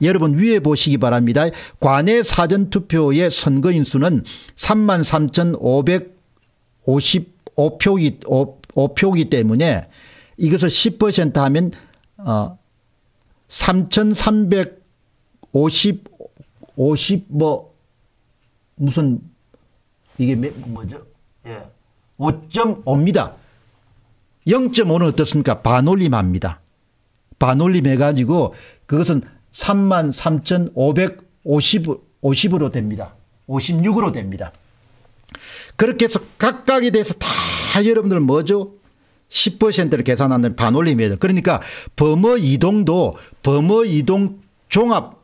여러분 위에 보시기 바랍니다. 관내 사전투표의 선거인 수는 3 3 5 5 5표이 5표기 때문에 이것을 10% 하면 어3,350 50뭐 무슨 이게 뭐죠? 예. 5.5입니다. 0.5는 어떻습니까? 반올림합니다. 반올림해가지고 그것은 33,550으로 됩니다. 56으로 됩니다. 그렇게 해서 각각에 대해서 다 여러분들 뭐죠? 10%를 계산하는 반올림이에요. 그러니까 범어 이동도 범어 이동 종합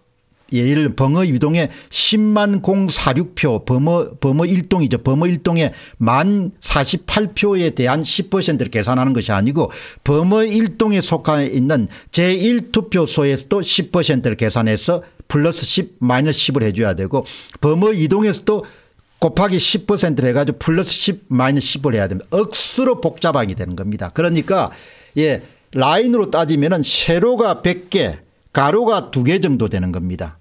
예를 범어 유동에 10만 046표 범어 범어 1동이죠. 범어 1동에 만 48표에 대한 10%를 계산하는 것이 아니고 범어 1동에 속해 있는 제1투표소에서도 10%를 계산해서 플러스 10 마이너스 10을 해줘야 되고 범어 2동에서도 곱하기 10%를 해가지고 플러스 10 마이너스 10을 해야 됩니다. 억수로 복잡하게 되는 겁니다. 그러니까 예 라인으로 따지면 은 세로가 100개 가로가 두 개 정도 되는 겁니다.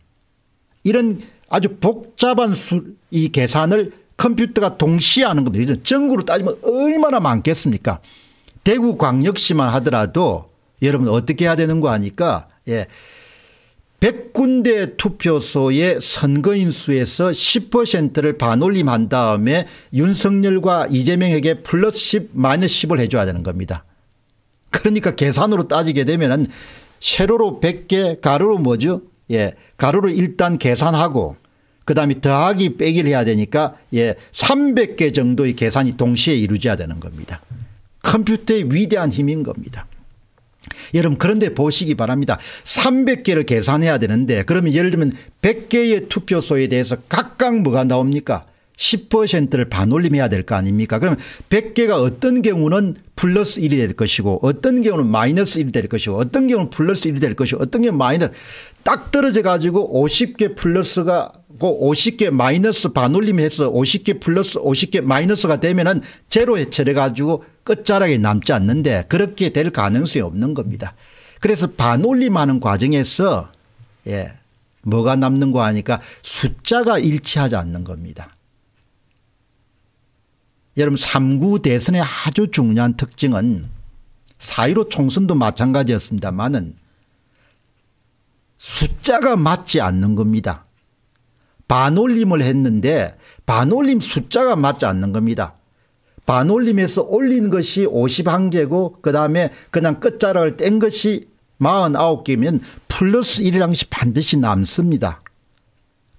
이런 아주 복잡한 수, 이 계산을 컴퓨터가 동시에 하는 겁니다. 전국으로 따지면 얼마나 많겠습니까? 대구 광역시만 하더라도 여러분 어떻게 해야 되는 거 아니까 예. 100군데 투표소의 선거인 수에서 10%를 반올림한 다음에 윤석열과 이재명에게 플러스 10 마이너스 10을 해줘야 되는 겁니다. 그러니까 계산으로 따지게 되면 세로로 100개 가로로 뭐죠? 예. 가로로 일단 계산하고 그 다음에 더하기 빼기를 해야 되니까 예. 300개 정도의 계산이 동시에 이루어져야 되는 겁니다. 컴퓨터의 위대한 힘인 겁니다. 여러분 그런데 보시기 바랍니다. 300개를 계산해야 되는데 그러면 예를 들면 100개의 투표소에 대해서 각각 뭐가 나옵니까? 10%를 반올림해야 될 거 아닙니까? 그러면 100개가 어떤 경우는 플러스 1이 될 것이고 어떤 경우는 마이너스 1이 될 것이고 어떤 경우는 플러스 1이 될 것이고 어떤 경우는 마이너스 딱 떨어져 가지고 50개 플러스가 50개 그 마이너스 반올림해서 50개 플러스 50개 마이너스가 되면은 제로에 처해 가지고 끝자락에 남지 않는데 그렇게 될 가능성이 없는 겁니다. 그래서 반올림하는 과정에서 예 뭐가 남는 거 하니까 숫자가 일치하지 않는 겁니다. 여러분 3구 대선의 아주 중요한 특징은 4.15 총선도 마찬가지였습니다만은 숫자가 맞지 않는 겁니다. 반올림을 했는데 반올림 숫자가 맞지 않는 겁니다. 반올림에서 올린 것이 51개고 그 다음에 그냥 끝자락을 뗀 것이 49개면 플러스 1이랑씩 반드시 남습니다.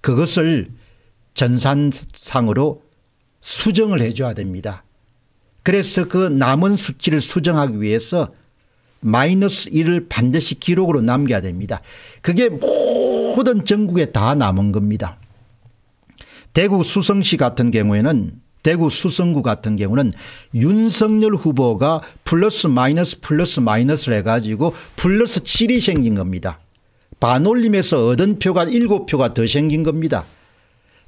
그것을 전산상으로 수정을 해줘야 됩니다. 그래서 그 남은 수치를 수정하기 위해서 마이너스 1을 반드시 기록으로 남겨야 됩니다. 그게 모든 전국에 다 남은 겁니다. 대구 수성시 같은 경우에는 대구 수성구 같은 경우는 윤석열 후보가 플러스 마이너스 플러스 마이너스를 해가지고 플러스 7이 생긴 겁니다. 반올림에서 얻은 표가 7표가 더 생긴 겁니다.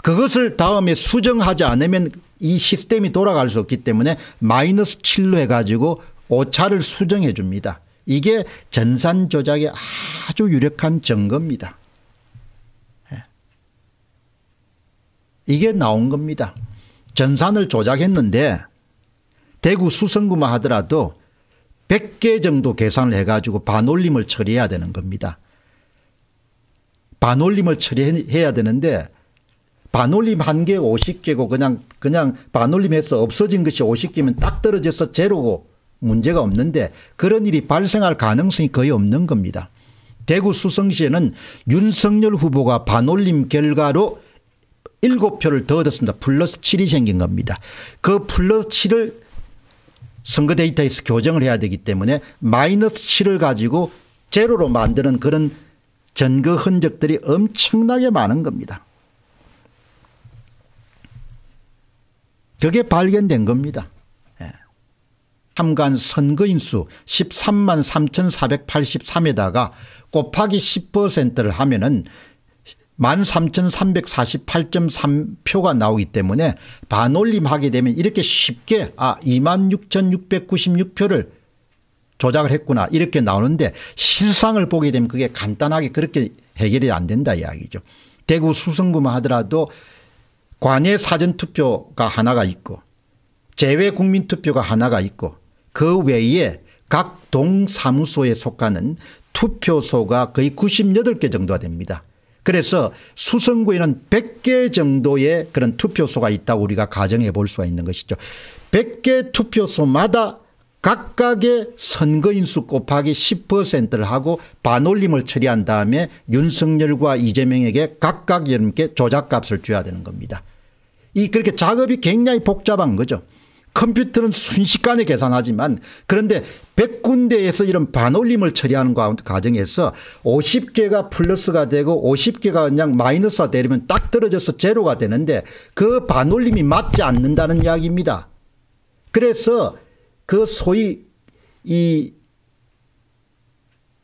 그것을 다음에 수정하지 않으면 이 시스템이 돌아갈 수 없기 때문에 마이너스 7로 해가지고 오차를 수정해 줍니다. 이게 전산 조작에 아주 유력한 증거입니다. 예. 이게 나온 겁니다. 전산을 조작했는데 대구 수성구만 하더라도 100개 정도 계산을 해가지고 반올림을 처리해야 되는 겁니다. 반올림을 처리해야 되는데 반올림 한 개 50개고 그냥 그냥 반올림해서 없어진 것이 50개면 딱 떨어져서 제로고 문제가 없는데 그런 일이 발생할 가능성이 거의 없는 겁니다. 대구 수성시에는 윤석열 후보가 반올림 결과로 7표를 더 얻었습니다. 플러스 7이 생긴 겁니다. 그 플러스 7을 선거 데이터에서 교정을 해야 되기 때문에 마이너스 7을 가지고 제로로 만드는 그런 전거 흔적들이 엄청나게 많은 겁니다. 그게 발견된 겁니다. 참관 예. 선거인수 13만 3483에다가 곱하기 10%를 하면 은 13,348.3표가 나오기 때문에 반올림하게 되면 이렇게 쉽게 아 26,696표를 조작을 했구나 이렇게 나오는데 실상을 보게 되면 그게 간단하게 그렇게 해결이 안 된다 이야기죠. 대구 수성구만 하더라도 관외 사전투표가 하나가 있고 제외 국민투표가 하나가 있고 그 외에 각 동사무소에 속하는 투표소가 거의 98개 정도가 됩니다. 그래서 수성구에는 100개 정도의 그런 투표소가 있다고 우리가 가정해 볼 수가 있는 것이죠. 100개 투표소마다 각각의 선거인수 곱하기 10%를 하고 반올림을 처리한 다음에 윤석열과 이재명에게 각각 여러분께 조작값을 줘야 되는 겁니다. 이 그렇게 작업이 굉장히 복잡한 거죠. 컴퓨터는 순식간에 계산하지만 그런데 100군데에서 이런 반올림을 처리하는 과정에서 50개가 플러스가 되고 50개가 그냥 마이너스가 되려면 딱 떨어져서 제로가 되는데 그 반올림이 맞지 않는다는 이야기입니다. 그래서 그 소위 이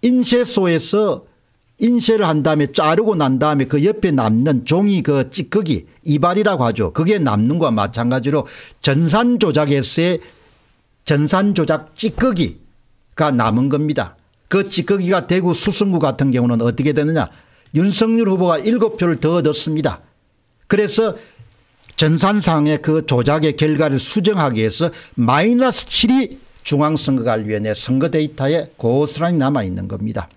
인쇄소에서 인쇄를 한 다음에 자르고 난 다음에 그 옆에 남는 종이 그 찌꺼기 이발이라고 하죠. 그게 남는 거와 마찬가지로 전산 조작에서의 전산 조작 찌꺼기가 남은 겁니다. 그 찌꺼기가 대구 수승구 같은 경우는 어떻게 되느냐. 윤석열 후보가 7표를 더 얻었습니다. 그래서 전산상의 그 조작의 결과를 수정하기 위해서 마이너스 7이 중앙선거관리위원회 선거 데이터에 고스란히 남아 있는 겁니다.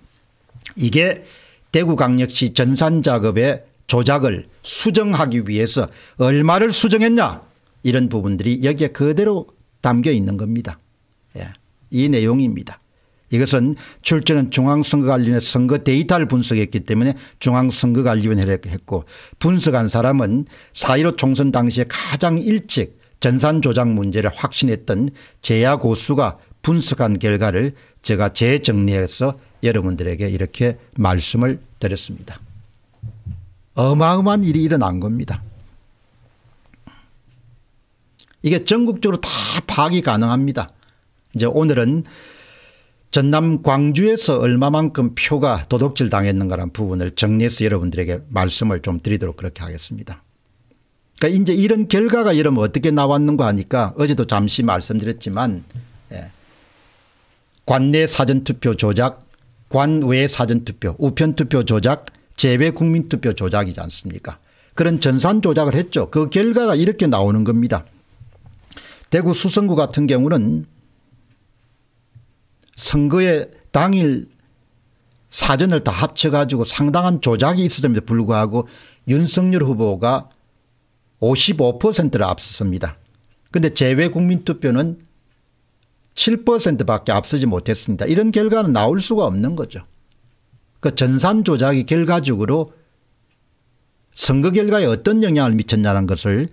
이게 대구광역시 전산작업의 조작을 수정하기 위해서 얼마를 수정했냐 이런 부분들이 여기에 그대로 담겨 있는 겁니다. 예, 이 내용입니다. 이것은 출제는 중앙선거관리위원회 선거 데이터를 분석했기 때문에 중앙선거관리위원회를 했고 분석한 사람은 4.15 총선 당시에 가장 일찍 전산조작 문제를 확신했던 제야 고수가 분석한 결과를 제가 재정리해서 여러분들에게 이렇게 말씀을 드렸습니다. 어마어마한 일이 일어난 겁니다. 이게 전국적으로 다 파악이 가능합니다. 이제 오늘은 전남 광주에서 얼마만큼 표가 도둑질 당했는가라는 부분을 정리해서 여러분들에게 말씀을 좀 드리도록 그렇게 하겠습니다. 그러니까 이제 이런 결과가 여러분 어떻게 나왔는가 하니까 어제도 잠시 말씀드렸지만 예, 관내 사전투표 조작 관외 사전투표 우편투표 조작 재외 국민투표 조작이지 않습니까 그런 전산 조작을 했죠. 그 결과가 이렇게 나오는 겁니다. 대구 수성구 같은 경우는 선거의 당일 사전을 다 합쳐가지고 상당한 조작이 있었음에도 불구하고 윤석열 후보가 55%를 앞섰습니다. 그런데 재외국민투표는 7%밖에 앞서지 못했습니다. 이런 결과는 나올 수가 없는 거죠. 그 전산 조작이 결과적으로 선거 결과에 어떤 영향을 미쳤냐는 것을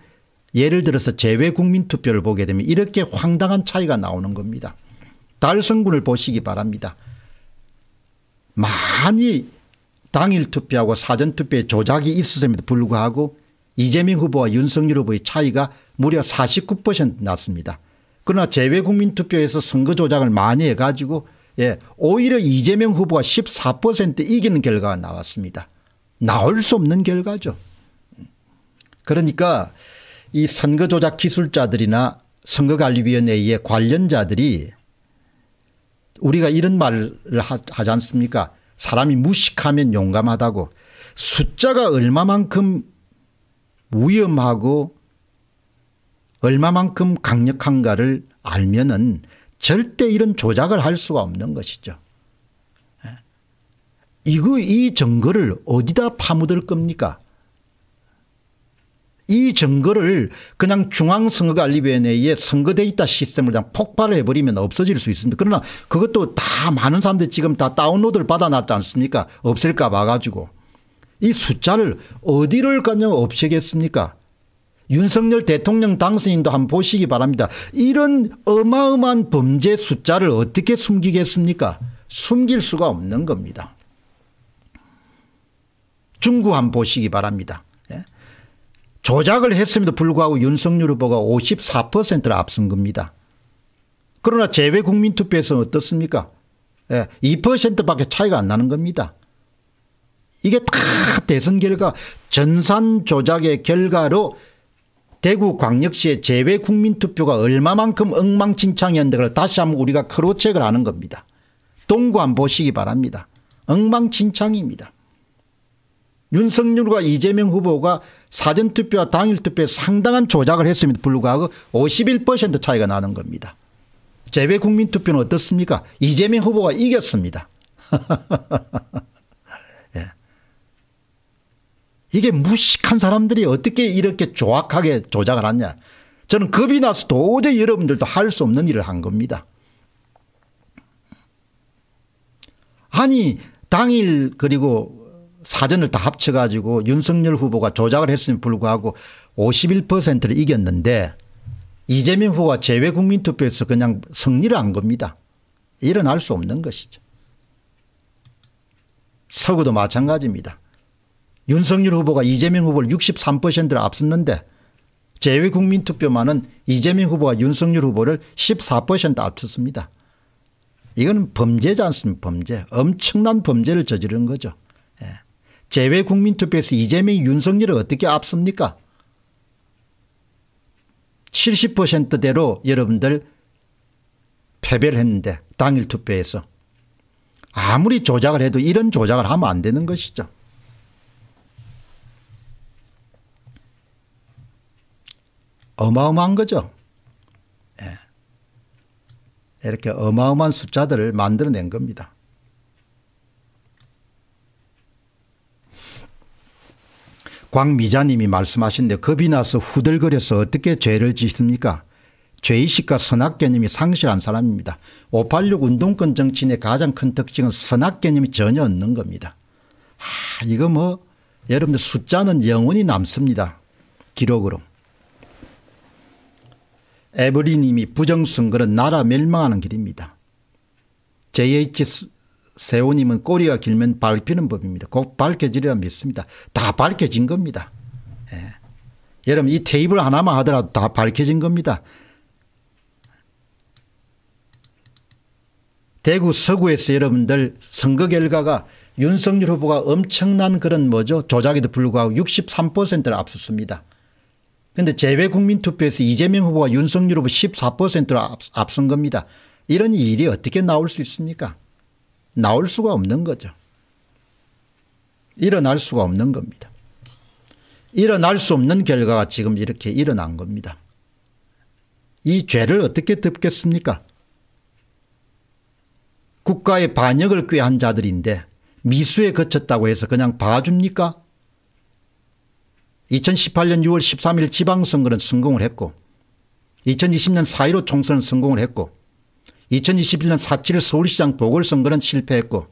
예를 들어서 제외 국민투표를 보게 되면 이렇게 황당한 차이가 나오는 겁니다. 달성군을 보시기 바랍니다. 많이 당일 투표하고 사전 투표에 조작이 있었음에도 불구하고 이재명 후보와 윤석열 후보의 차이가 무려 49% 났습니다. 그러나 재외국민투표에서 선거 조작을 많이 해가지고 예, 오히려 이재명 후보가 14% 이기는 결과가 나왔습니다. 나올 수 없는 결과죠. 그러니까 이 선거 조작 기술자들이나 선거관리위원회의 관련자들이 우리가 이런 말을 하지 않습니까? 사람이 무식하면 용감하다고 숫자가 얼마만큼 위험하고 얼마만큼 강력한가를 알면은 절대 이런 조작을 할 수가 없는 것이죠. 예? 이거 이 정거를 어디다 파묻을 겁니까? 이 정거를 그냥 중앙선거관리위원회에 선거데이터 시스템을 그냥 폭발 해버리면 없어질 수 있습니다. 그러나 그것도 다 많은 사람들이 지금 다 다운로드를 받아놨지 않습니까? 없앨까 봐가지고. 이 숫자를 어디를 가냐 없애겠습니까? 윤석열 대통령 당선인도 한번 보시기 바랍니다. 이런 어마어마한 범죄 숫자를 어떻게 숨기겠습니까? 숨길 수가 없는 겁니다. 중구 한번 보시기 바랍니다. 예? 조작을 했음에도 불구하고 윤석열 후보가 54%를 앞선 겁니다. 그러나 재외 국민투표에서는 어떻습니까? 2%밖에 예, 차이가 안 나는 겁니다. 이게 다 대선 결과 전산 조작의 결과로 대구광역시의 재외국민투표가 얼마만큼 엉망진창이었는가를 다시 한번 우리가 크로책을 하는 겁니다. 동관 보시기 바랍니다. 엉망진창입니다. 윤석열과 이재명 후보가 사전투표와 당일투표에 상당한 조작을 했음에도 불구하고 51% 차이가 나는 겁니다. 재외국민투표는 어떻습니까? 이재명 후보가 이겼습니다. 이게 무식한 사람들이 어떻게 이렇게 조악하게 조작을 하냐. 저는 겁이 나서 도저히 여러분들도 할 수 없는 일을 한 겁니다. 아니 당일 그리고 사전을 다 합쳐가지고 윤석열 후보가 조작을 했음에 불구하고 51%를 이겼는데 이재명 후보가 제외 국민투표에서 그냥 승리를 한 겁니다. 일어날 수 없는 것이죠. 서구도 마찬가지입니다. 윤석열 후보가 이재명 후보를 63%를 앞섰는데 재외국민투표만은 이재명 후보와 윤석열 후보를 14% 앞섰습니다. 이건 범죄지 않습니까 범죄. 엄청난 범죄를 저지른 거죠. 예. 재외국민투표에서 이재명이 윤석열을 어떻게 앞섭니까 70%대로 여러분들 패배를 했는데 당일 투표에서 아무리 조작을 해도 이런 조작을 하면 안 되는 것이죠. 어마어마한 거죠. 예. 이렇게 어마어마한 숫자들을 만들어낸 겁니다. 광미자님이 말씀하신데 겁이 나서 후들거려서 어떻게 죄를 짓습니까? 죄의식과 선악개념이 상실한 사람입니다. 586 운동권 정치인의 가장 큰 특징은 선악개념이 전혀 없는 겁니다. 아, 이거 뭐 여러분들 숫자는 영원히 남습니다. 기록으로. 에버리님이 부정선거는 나라 멸망하는 길입니다. JH 세호님은 꼬리가 길면 밟히는 법입니다. 곧 밝혀지리라 믿습니다. 다 밝혀진 겁니다. 예. 여러분 이 테이블 하나만 하더라도 다 밝혀진 겁니다. 대구 서구에서 여러분들 선거 결과가 윤석열 후보가 엄청난 그런 뭐죠 조작에도 불구하고 63%를 앞섰습니다. 근데 재외 국민투표에서 이재명 후보가 윤석열 후보 14%로 앞, 선 겁니다. 이런 일이 어떻게 나올 수 있습니까? 나올 수가 없는 거죠. 일어날 수가 없는 겁니다. 일어날 수 없는 결과가 지금 이렇게 일어난 겁니다. 이 죄를 어떻게 덮겠습니까? 국가의 반역을 꾀한 자들인데 미수에 거쳤다고 해서 그냥 봐줍니까? 2018년 6월 13일 지방선거는 성공을 했고 2020년 4.15 총선은 성공을 했고 2021년 4.7 서울시장 보궐선거는 실패했고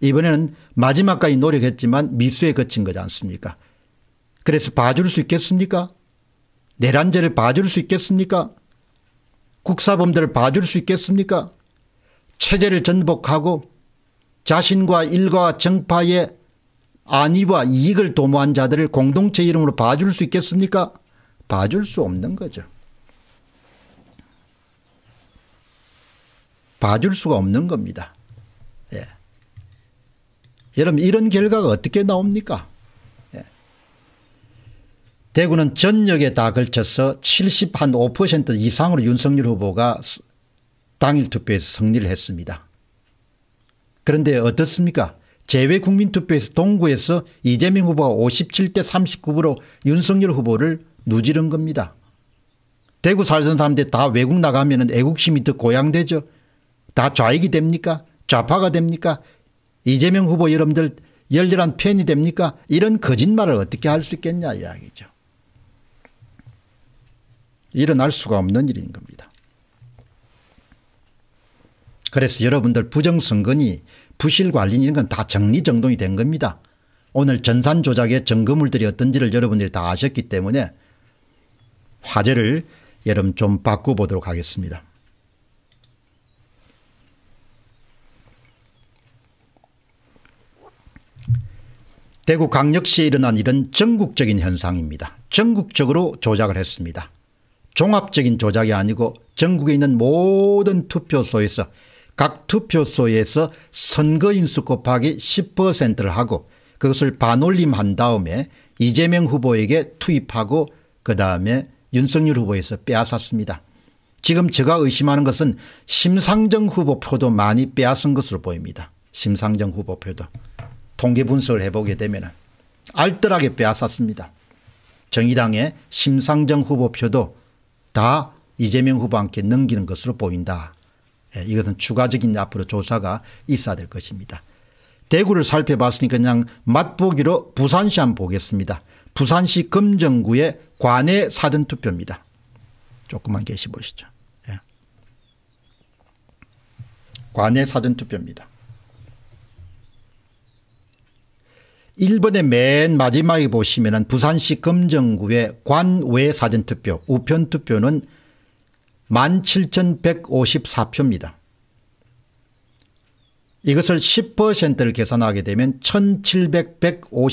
이번에는 마지막까지 노력했지만 미수에 그친 거지 않습니까 그래서 봐줄 수 있겠습니까 내란죄를 봐줄 수 있겠습니까 국사범들을 봐줄 수 있겠습니까 체제를 전복하고 자신과 일과 정파의 안위와 이익을 도모한 자들을 공동체 이름으로 봐줄 수 있겠습니까? 봐줄 수 없는 거죠. 봐줄 수가 없는 겁니다. 예. 여러분 이런 결과가 어떻게 나옵니까? 예. 대구는 전역에 다 걸쳐서 7 5 이상으로 윤석열 후보가 당일 투표에서 승리를 했습니다. 그런데 어떻습니까? 제외 국민투표에서 동구에서 이재명 후보가 57대 39으로 윤석열 후보를 누지른 겁니다. 대구 살던 사람들 다 외국 나가면 애국심이 더 고양되죠. 다 좌익이 됩니까? 좌파가 됩니까? 이재명 후보 여러분들 열렬한 팬이 됩니까? 이런 거짓말을 어떻게 할 수 있겠냐 이야기죠. 일어날 수가 없는 일인 겁니다. 그래서 여러분들 부정선거니 부실 관리 이런 건 다 정리정돈이 된 겁니다. 오늘 전산 조작의 증거물들이 어떤지를 여러분들이 다 아셨기 때문에 화제를 여러좀 바꿔보도록 하겠습니다. 대구 강력시에 일어난 이런 전국적인 현상입니다. 전국적으로 조작을 했습니다. 종합적인 조작이 아니고 전국에 있는 모든 투표소에서 각 투표소에서 선거인수 곱하기 10%를 하고 그것을 반올림한 다음에 이재명 후보에게 투입하고 그 다음에 윤석열 후보에서 빼앗았습니다. 지금 제가 의심하는 것은 심상정 후보표도 많이 빼앗은 것으로 보입니다. 심상정 후보표도 통계 분석을 해보게 되면 알뜰하게 빼앗았습니다. 정의당의 심상정 후보표도 다 이재명 후보한테 넘기는 것으로 보인다. 예, 이것은 추가적인 앞으로 조사가 있어야 될 것입니다. 대구를 살펴봤으니 그냥 맛보기로 부산시 한번 보겠습니다. 부산시 금정구의 관내 사전투표입니다. 조금만 계시 보시죠. 예. 관내 사전투표입니다. 1번의 맨 마지막에 보시면 부산시 금정구의 관외 사전투표 우편투표는 17,154표입니다. 이것을 10%를 계산하게 되면 1 7 1 5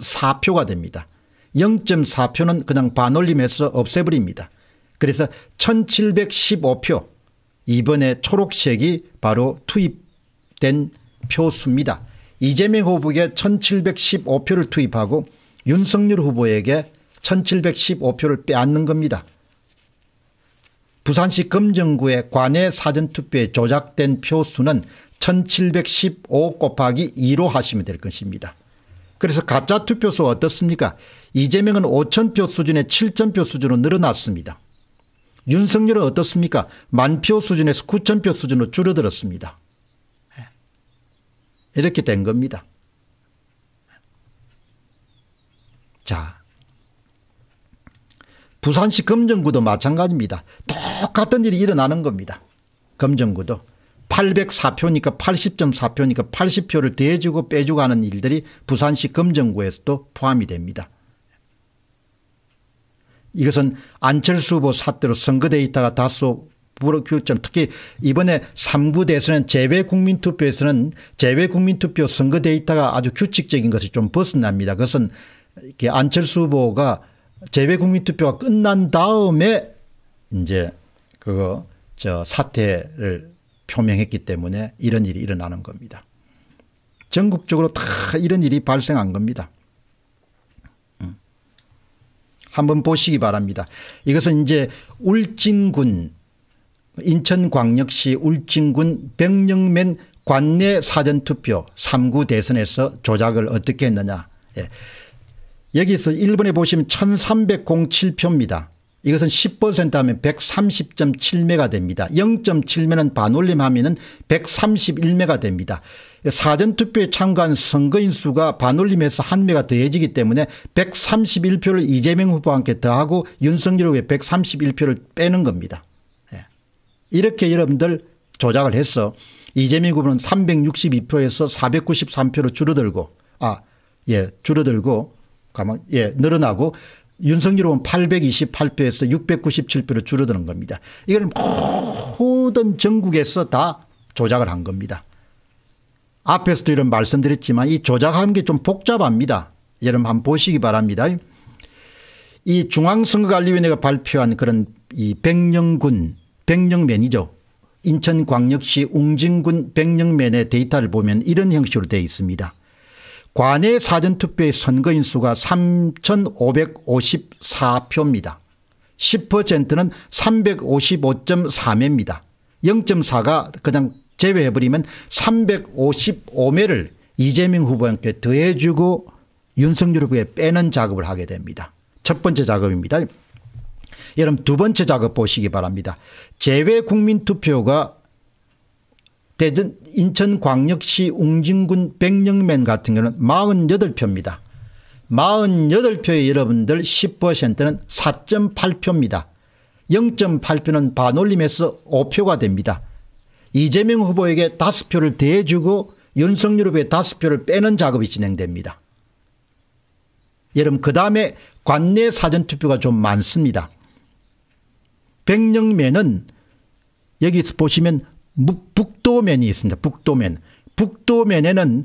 4표가 됩니다. 0.4표는 그냥 반올림해서 없애버립니다. 그래서 1715표 이번에 초록색이 바로 투입된 표수입니다. 이재명 후보에게 1715표를 투입하고 윤석열 후보에게 1715표를 빼앗는 겁니다. 부산시 금정구의 관내 사전투표에 조작된 표수는 1715 곱하기 2로 하시면 될 것입니다. 그래서 가짜 투표수 어떻습니까? 이재명은 5천표 수준에 7천표 수준으로 늘어났습니다. 윤석열은 어떻습니까? 만표 수준에서 9천표 수준으로 줄어들었습니다. 이렇게 된 겁니다. 자 부산시 금정구도 마찬가지입니다. 똑같은 일이 일어나는 겁니다. 금정구도 804표니까 80.4표니까 80표를 대주고 빼주고 하는 일들이 부산시 금정구에서도 포함이 됩니다. 이것은 안철수 후보 사태로 선거 데이터가 다소 불확점 특히 이번에 3구 대선은 재외 국민투표에서는 재외 국민투표 선거 데이터가 아주 규칙적인 것을 좀 벗어납니다. 그것은 안철수 후보가 재외 국민투표가 끝난 다음에 이제 그거 저사태를 표명했기 때문에 이런 일이 일어나는 겁니다. 전국적으로 다 이런 일이 발생한 겁니다. 음. 한번 보시기 바랍니다. 이것은 이제 울진군 인천광역시 울진군 백령면 관내 사전투표 3구 대선에서 조작을 어떻게 했느냐. 예. 여기서 1번에 보시면 1307표입니다. 이것은 10% 하면 130.7매가 됩니다. 0.7매는 반올림하면 은 131매가 됩니다. 사전투표에 참가한 선거인 수가 반올림해서 한 매가 더해지기 때문에 131표를 이재명 후보와 함께 더하고 윤석열 후보의 131표를 빼는 겁니다. 예. 이렇게 여러분들 조작을 해서 이재명 후보는 362표에서 493표로 줄어들고 아예 줄어들고 가만, 예, 늘어나고 윤석열 의 828표에서 697표로 줄어드는 겁니다. 이걸 모든 전국에서 다 조작을 한 겁니다. 앞에서도 이런 말씀드렸지만 이 조작하는 게좀 복잡합니다. 여러분 한번 보시기 바랍니다. 이 중앙선거관리위원회가 발표한 그런 이 백령군 백령면이죠. 인천광역시 웅진군 백령면의 데이터를 보면 이런 형식으로 되어 있습니다. 관외 사전투표의 선거인 수가 3,554표입니다. 10%는 355.3회입니다. 0.4가 그냥 제외해버리면 355매를 이재명 후보한테 더해주고 윤석열 후보에 빼는 작업을 하게 됩니다. 첫 번째 작업입니다. 여러분 두 번째 작업 보시기 바랍니다. 제외국민투표가 대전 인천광역시 웅진군 백령면 같은 경우는 48표입니다. 48표의 여러분들 10%는 4.8표입니다. 0.8표는 반올림해서 5표가 됩니다. 이재명 후보에게 5표를 대주고 윤석열 후보의 5표를 빼는 작업이 진행됩니다. 여러분 그 다음에 관내 사전투표가 좀 많습니다. 백령면은 여기 보시면 북도면이 있습니다. 북도면. 북도면에는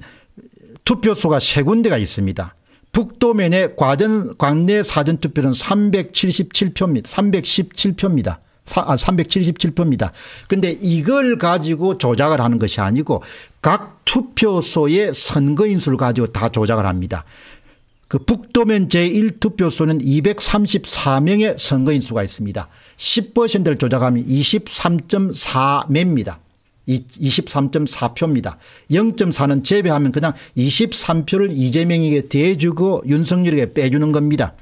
투표소가 세 군데가 있습니다. 북도면의 과전, 관내 사전투표는 377표입니다. 317표입니다. 아, 377표입니다. 근데 이걸 가지고 조작을 하는 것이 아니고 각 투표소의 선거인수를 가지고 다 조작을 합니다. 그 북도면 제1투표소는 234명의 선거인수가 있습니다. 10%를 조작하면 23.4매입니다. 23.4표입니다. 0.4는 제외하면 그냥 23표를 이재명에게 대주고 윤석열에게 빼주는 겁니다.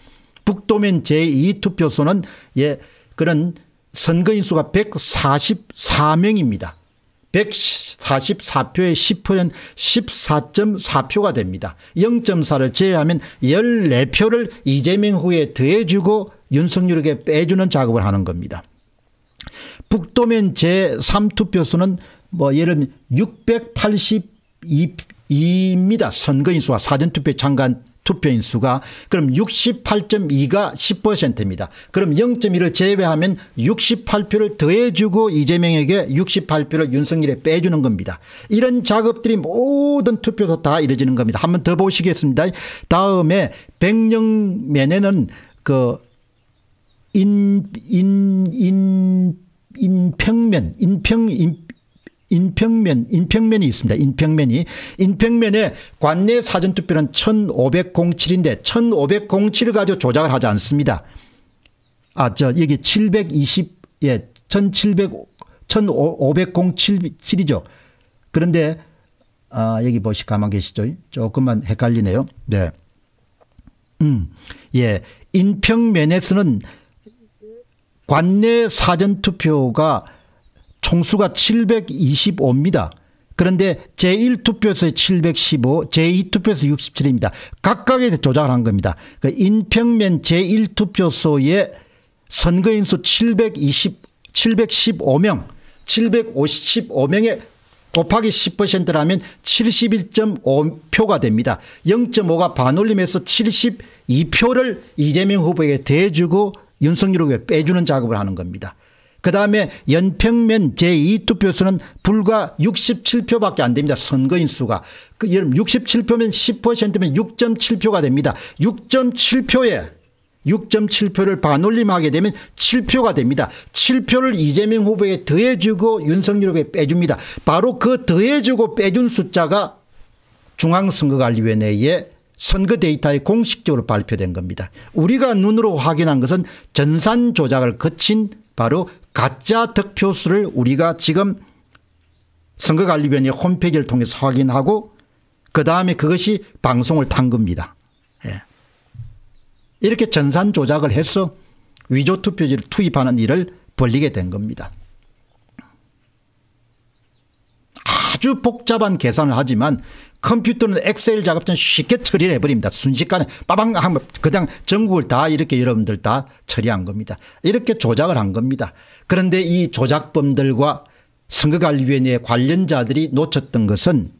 북도면 제2투표소는 예 그런 선거인수가 144명입니다. 144표의 10%는 14.4표가 됩니다. 0.4를 제외하면 14표를 이재명 후에 더해주고 윤석열에게 빼주는 작업을 하는 겁니다. 북도면 제3투표수는 뭐 예를 들면 682입니다. 선거인수와 사전투표 참관 투표인수가 그럼 68.2가 10%입니다. 그럼 0.1을 제외하면 68표를 더해주고 이재명에게 68표를 윤석열에 빼주는 겁니다. 이런 작업들이 모든 투표도 다 이루어지는 겁니다. 한번 더 보시겠습니다. 다음에 100명 면에는그 인, 인, 인, 인평면, 인평, 인, 인평면, 인평면이 있습니다. 인평면이. 인평면에 관내 사전투표는 1507인데 1507을 가지고 조작을 하지 않습니다. 아, 저, 여기 720, 예, 1700, 1507이죠. 그런데, 아, 여기 보시, 가만 계시죠. 조금만 헷갈리네요. 네. 음, 예. 인평면에서는 관내 사전투표가 총수가 725입니다. 그런데 제1투표에서 715, 제2투표에서 67입니다. 각각에 조작을 한 겁니다. 그 인평면 제1투표소에 선거인 수 720, 715명, 755명의 곱하기 10%라면 71.5표가 됩니다. 0.5가 반올림해서 72표를 이재명 후보에게 대주고 윤석열에게 빼주는 작업을 하는 겁니다. 그 다음에 연평면 제2투표수는 불과 67표밖에 안 됩니다. 선거인 수가. 그 여러분 67표면 10%면 6.7표가 됩니다. 6.7표에 6.7표를 반올림하게 되면 7표가 됩니다. 7표를 이재명 후보에 더해주고 윤석열 후보에 빼줍니다. 바로 그 더해주고 빼준 숫자가 중앙선거관리위원회의 선거 데이터에 공식적으로 발표된 겁니다. 우리가 눈으로 확인한 것은 전산 조작을 거친 바로 가짜 득표수를 우리가 지금 선거관리위원회 홈페이지를 통해서 확인하고 그 다음에 그것이 방송을 탄 겁니다. 예. 이렇게 전산 조작을 해서 위조 투표지를 투입하는 일을 벌리게 된 겁니다. 아주 복잡한 계산을 하지만 컴퓨터는 엑셀 작업전 쉽게 처리를 해버립니다. 순식간에 빠방 하면 그냥 전국을 다 이렇게 여러분들 다 처리한 겁니다. 이렇게 조작을 한 겁니다. 그런데 이 조작범들과 선거관리위원회 관련자들이 놓쳤던 것은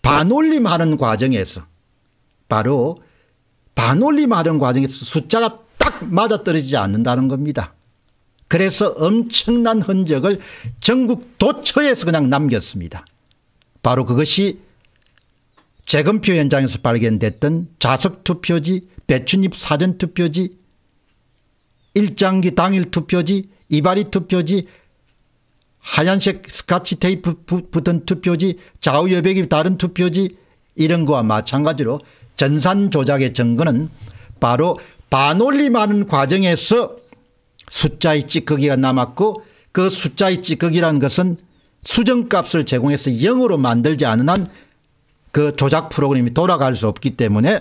반올림하는 과정에서 바로 반올림하는 과정에서 숫자가 딱 맞아떨어지지 않는다는 겁니다. 그래서 엄청난 흔적을 전국 도처에서 그냥 남겼습니다. 바로 그것이 재검표 현장에서 발견됐던 자석투표지 배춧잎 사전투표지 일장기 당일 투표지 이발이 투표지 하얀색 스카치 테이프 붙은 투표지 좌우여백이 다른 투표지 이런 거와 마찬가지로 전산 조작의 증거는 바로 반올림하는 과정에서 숫자의 찌꺼기가 남았고 그 숫자의 찌꺼기라는 것은 수정값을 제공해서 0으로 만들지 않은 한그 조작 프로그램이 돌아갈 수 없기 때문에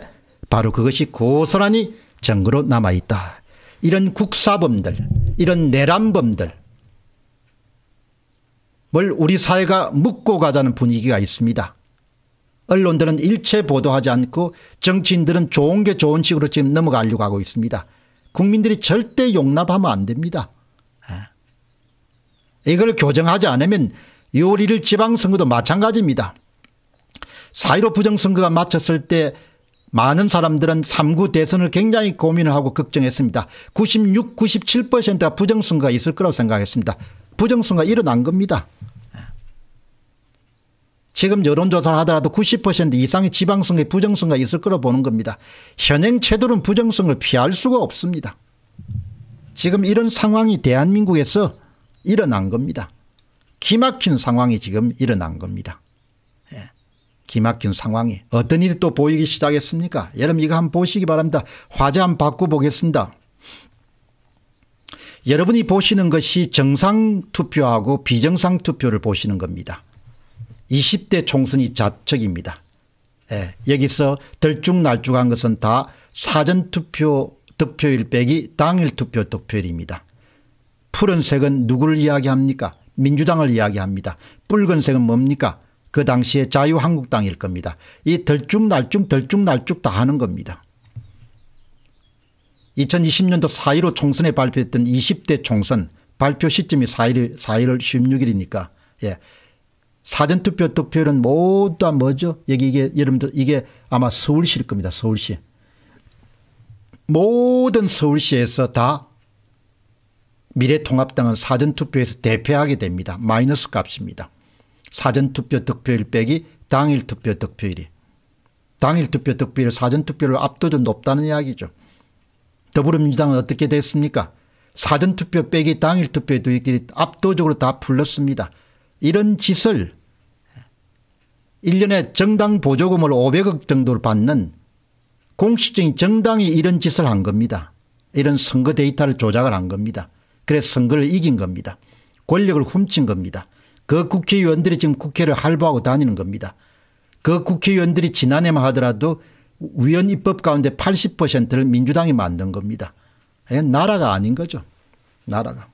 바로 그것이 고스란히 정거로 남아있다. 이런 국사범들 이런 내란범들 뭘 우리 사회가 묻고 가자는 분위기가 있습니다. 언론들은 일체 보도하지 않고 정치인들은 좋은 게 좋은 식으로 지금 넘어가려고 하고 있습니다. 국민들이 절대 용납하면 안 됩니다. 아. 이걸 교정하지 않으면 요리를 지방선거도 마찬가지입니다. 4.15 부정선거가 마쳤을 때 많은 사람들은 3구 대선을 굉장히 고민을 하고 걱정했습니다. 96, 97%가 부정선거가 있을 거라고 생각했습니다. 부정선거가 일어난 겁니다. 지금 여론조사를 하더라도 90% 이상의 지방선거에 부정선거가 있을 거라고 보는 겁니다. 현행 체도는 부정선거를 피할 수가 없습니다. 지금 이런 상황이 대한민국에서 일어난 겁니다. 기막힌 상황이 지금 일어난 겁니다. 기막힌 상황이 어떤 일이 또 보이기 시작했습니까? 여러분 이거 한번 보시기 바랍니다. 화제 한번 바꿔보겠습니다. 여러분이 보시는 것이 정상 투표하고 비정상 투표를 보시는 겁니다. 20대 총선이 좌측입니다. 예, 여기서 들쭉날쭉한 것은 다 사전투표 득표일 빼기 당일 투표 득표율입니다. 푸른색은 누구를 이야기합니까? 민주당을 이야기합니다. 붉은색은 뭡니까? 그 당시에 자유한국당일 겁니다. 이 들쭉날쭉 들쭉날쭉 다 하는 겁니다. 2020년도 4.15 총선에 발표했던 20대 총선 발표 시점이 4 1 5 4일 16일이니까 예. 사전투표 득표율은 모두 다 뭐죠? 여기 이게 여러분들 이게 아마 서울시일 겁니다. 서울시. 모든 서울시에서 다 미래통합당은 사전투표에서 대패하게 됩니다. 마이너스 값입니다. 사전투표 득표율 빼기 당일 투표 득표율이 당일 투표 득표율 사전 투표를 압도적 높다는 이야기죠. 더불어민주당은 어떻게 됐습니까? 사전 투표 빼기 당일 투표에 도입이 압도적으로 다풀렸습니다 이런 짓을 1년에 정당 보조금을 500억 정도를 받는 공식적인 정당이 이런 짓을 한 겁니다. 이런 선거 데이터를 조작을 한 겁니다. 그래서 선거를 이긴 겁니다. 권력을 훔친 겁니다. 그 국회의원들이 지금 국회를 할부하고 다니는 겁니다. 그 국회의원들이 지난해만 하더라도 위원 입법 가운데 80%를 민주당이 만든 겁니다. 나라가 아닌 거죠. 나라가.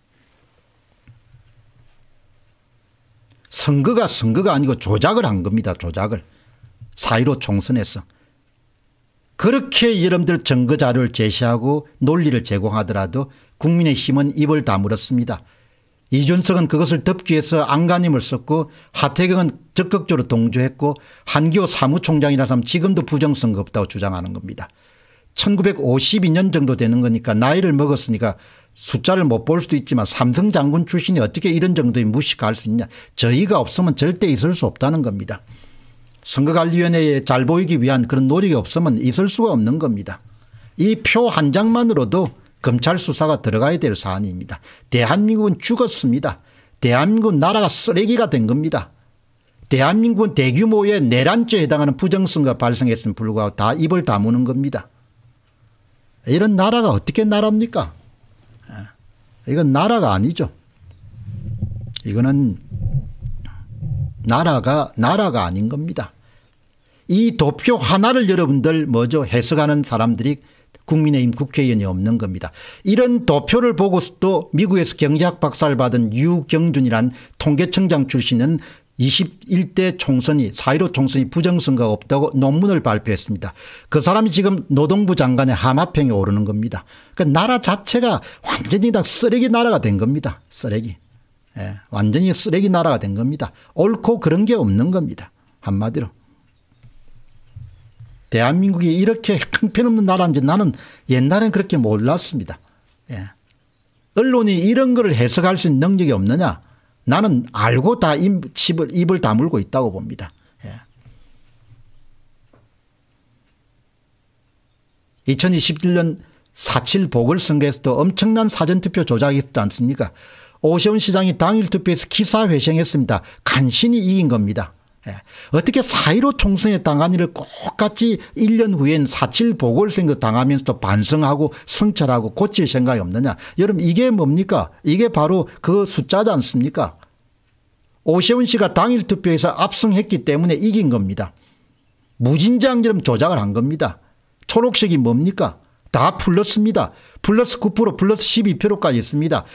선거가 선거가 아니고 조작을 한 겁니다. 조작을. 사1로 총선에서. 그렇게 여러분들 증거 자료를 제시하고 논리를 제공하더라도 국민의힘은 입을 다물었습니다. 이준석은 그것을 덮기 위해서 안간힘을 썼고 하태경은 적극적으로 동조했고 한기호 사무총장이라서 지금도 부정선거 없다고 주장하는 겁니다. 1952년 정도 되는 거니까 나이를 먹었으니까 숫자를 못 볼 수도 있지만 삼성 장군 출신이 어떻게 이런 정도에 무식할 수 있냐. 저희가 없으면 절대 있을 수 없다는 겁니다. 선거관리위원회에 잘 보이기 위한 그런 노력이 없으면 있을 수가 없는 겁니다. 이 표 한 장만으로도 검찰 수사가 들어가야 될 사안입니다. 대한민국은 죽었습니다. 대한민국 나라가 쓰레기가 된 겁니다. 대한민국은 대규모의 내란죄에 해당하는 부정선거가 발생했음 불구하고 다 입을 다무는 겁니다. 이런 나라가 어떻게 나라입니까? 아, 이건 나라가 아니죠. 이거는 나라가 나라가 아닌 겁니다. 이 도표 하나를 여러분들 뭐죠 해석하는 사람들이 국민의힘 국회의원이 없는 겁니다. 이런 도표를 보고서도 미국에서 경제학 박사를 받은 유경준이란 통계청장 출신은 21대 총선이 4.15 총선이 부정선거가 없다고 논문을 발표했습니다. 그 사람이 지금 노동부 장관의 하마평에 오르는 겁니다. 그 나라 자체가 완전히 다 쓰레기 나라가 된 겁니다. 쓰레기. 예, 완전히 쓰레기 나라가 된 겁니다. 옳고 그런 게 없는 겁니다. 한마디로. 대한민국이 이렇게 형편없는 나라인지 나는 옛날엔 그렇게 몰랐습니다. 예. 언론이 이런 걸 해석할 수 있는 능력이 없느냐 나는 알고 다 입, 을 입을 다물고 있다고 봅니다. 예. 2021년 4.7 보궐선거에서도 엄청난 사전투표 조작이 있었지 않습니까 오세훈 시장이 당일 투표에서 기사회생했습니다. 간신히 이긴 겁니다. 예. 어떻게 사1로 총선에 당한 일을 똑같이 1년 후엔 4.7 보궐선거 당하면서도 반성하고 성찰하고 고칠 생각이 없느냐. 여러분 이게 뭡니까? 이게 바로 그 숫자지 않습니까? 오세훈 씨가 당일 투표에서 압승했기 때문에 이긴 겁니다. 무진장처럼 조작을 한 겁니다. 초록색이 뭡니까? 다 플러스입니다. 플러스 9% 플러스 12%까지 있습니다.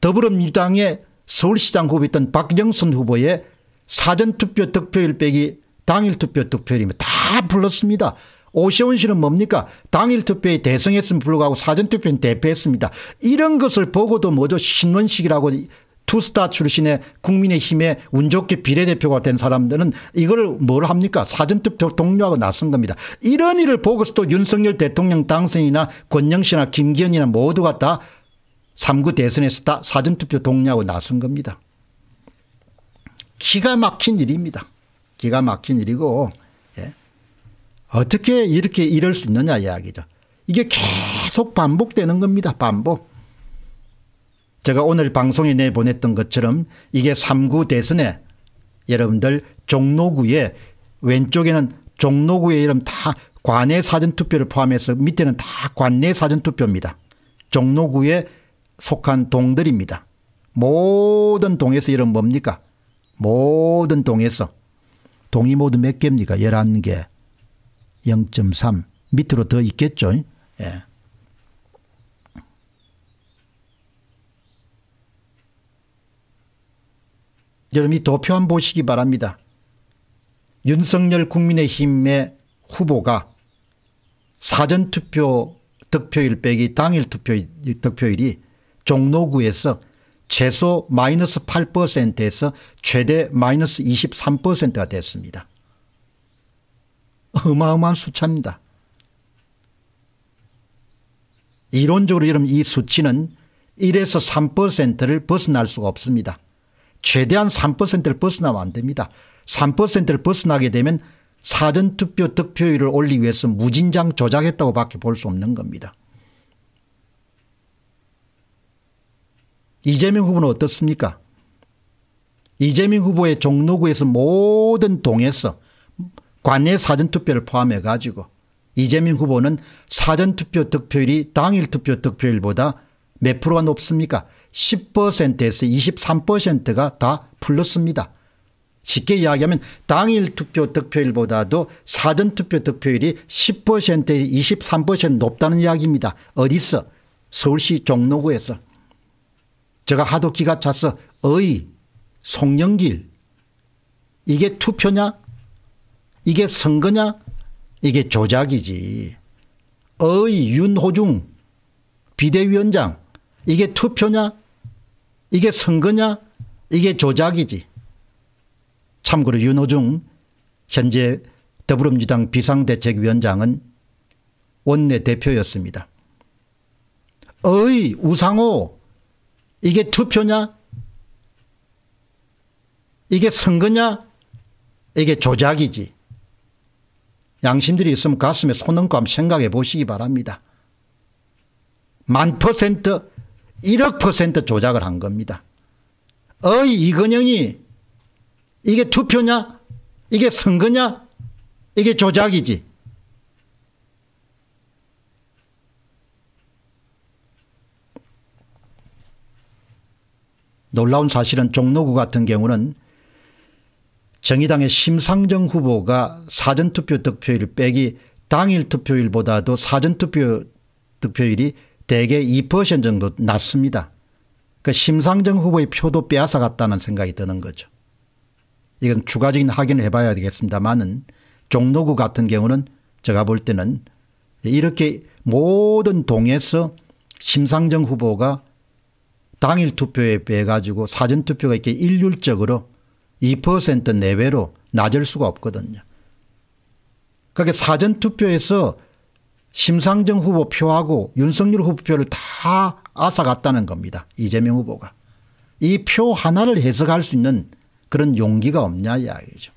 더불어민주당의 서울시장 후보였던 박영선 후보의 사전투표 득표율 빼기 당일투표 득표율이면 다 불렀습니다. 오세훈 씨는 뭡니까 당일투표에 대성했음 불구하고 사전투표는 대패했습니다. 이런 것을 보고도 뭐죠 신원식이라고 투스타 출신의 국민의힘에운 좋게 비례대표가 된 사람들은 이걸 뭘 합니까 사전투표 동료하고 나선 겁니다. 이런 일을 보고서도 윤석열 대통령 당선이나 권영씨나 김기현이나 모두가 다 3구 대선에서 다 사전투표 동료하고 나선 겁니다. 기가 막힌 일입니다. 기가 막힌 일이고 예. 어떻게 이렇게 이럴 수 있느냐 이야기죠. 이게 계속 반복되는 겁니다. 반복. 제가 오늘 방송에 내보냈던 것처럼 이게 3구 대선에 여러분들 종로구에 왼쪽에는 종로구의 이름 다 관내 사전투표를 포함해서 밑에는 다 관내 사전투표입니다. 종로구에 속한 동들입니다. 모든 동에서 이름 뭡니까? 모든 동에서 동이 모두 몇 개입니까? 11개. 0.3 밑으로 더 있겠죠. 예. 여러분 이 도표 한번 보시기 바랍니다. 윤석열 국민의힘의 후보가 사전투표 득표일 빼기 당일 투표 득표일이 종로구에서 최소 마이너스 8%에서 최대 마이너스 23%가 됐습니다. 어마어마한 수차입니다. 이론적으로 여러분 이 수치는 1에서 3%를 벗어날 수가 없습니다. 최대한 3%를 벗어나면 안 됩니다. 3%를 벗어나게 되면 사전투표 득표율을 올리기 위해서 무진장 조작했다고 밖에 볼 수 없는 겁니다. 이재명 후보는 어떻습니까? 이재명 후보의 종로구에서 모든 동에서 관내 사전투표를 포함해 가지고 이재명 후보는 사전투표 득표율이 당일 투표 득표율보다 몇 프로가 높습니까? 10%에서 23%가 다 플러스입니다. 쉽게 이야기하면 당일 투표 득표율보다도 사전투표 득표율이 10%에서 23% 높다는 이야기입니다. 어디서? 서울시 종로구에서. 제가 하도 기가 차서 의, 송영길 이게 투표냐? 이게 선거냐? 이게 조작이지. 의 윤호중 비대위원장 이게 투표냐? 이게 선거냐? 이게 조작이지. 참고로 윤호중 현재 더불어민주당 비상대책위원장은 원내대표였습니다. 의 우상호 이게 투표냐? 이게 선거냐? 이게 조작이지. 양심들이 있으면 그 가슴에 손얹고 한번 생각해 보시기 바랍니다. 만 퍼센트 1억 퍼센트 조작을 한 겁니다. 어이 이건영이 이게 투표냐? 이게 선거냐? 이게 조작이지. 놀라운 사실은 종로구 같은 경우는 정의당의 심상정 후보가 사전투표 득표율 빼기 당일 투표율보다도 사전투표 득표율이 대개 2% 정도 낮습니다. 그 심상정 후보의 표도 빼앗아갔다는 생각이 드는 거죠. 이건 추가적인 확인을 해봐야 되겠습니다만은 종로구 같은 경우는 제가 볼 때는 이렇게 모든 동에서 심상정 후보가 당일 투표에 빼가지고 사전투표가 이렇게 일률적으로 2% 내외로 낮을 수가 없거든요. 그러니 사전투표에서 심상정 후보 표하고 윤석열 후보 표를 다 앗아갔다는 겁니다. 이재명 후보가. 이 표 하나를 해석할 수 있는 그런 용기가 없냐 이야기죠.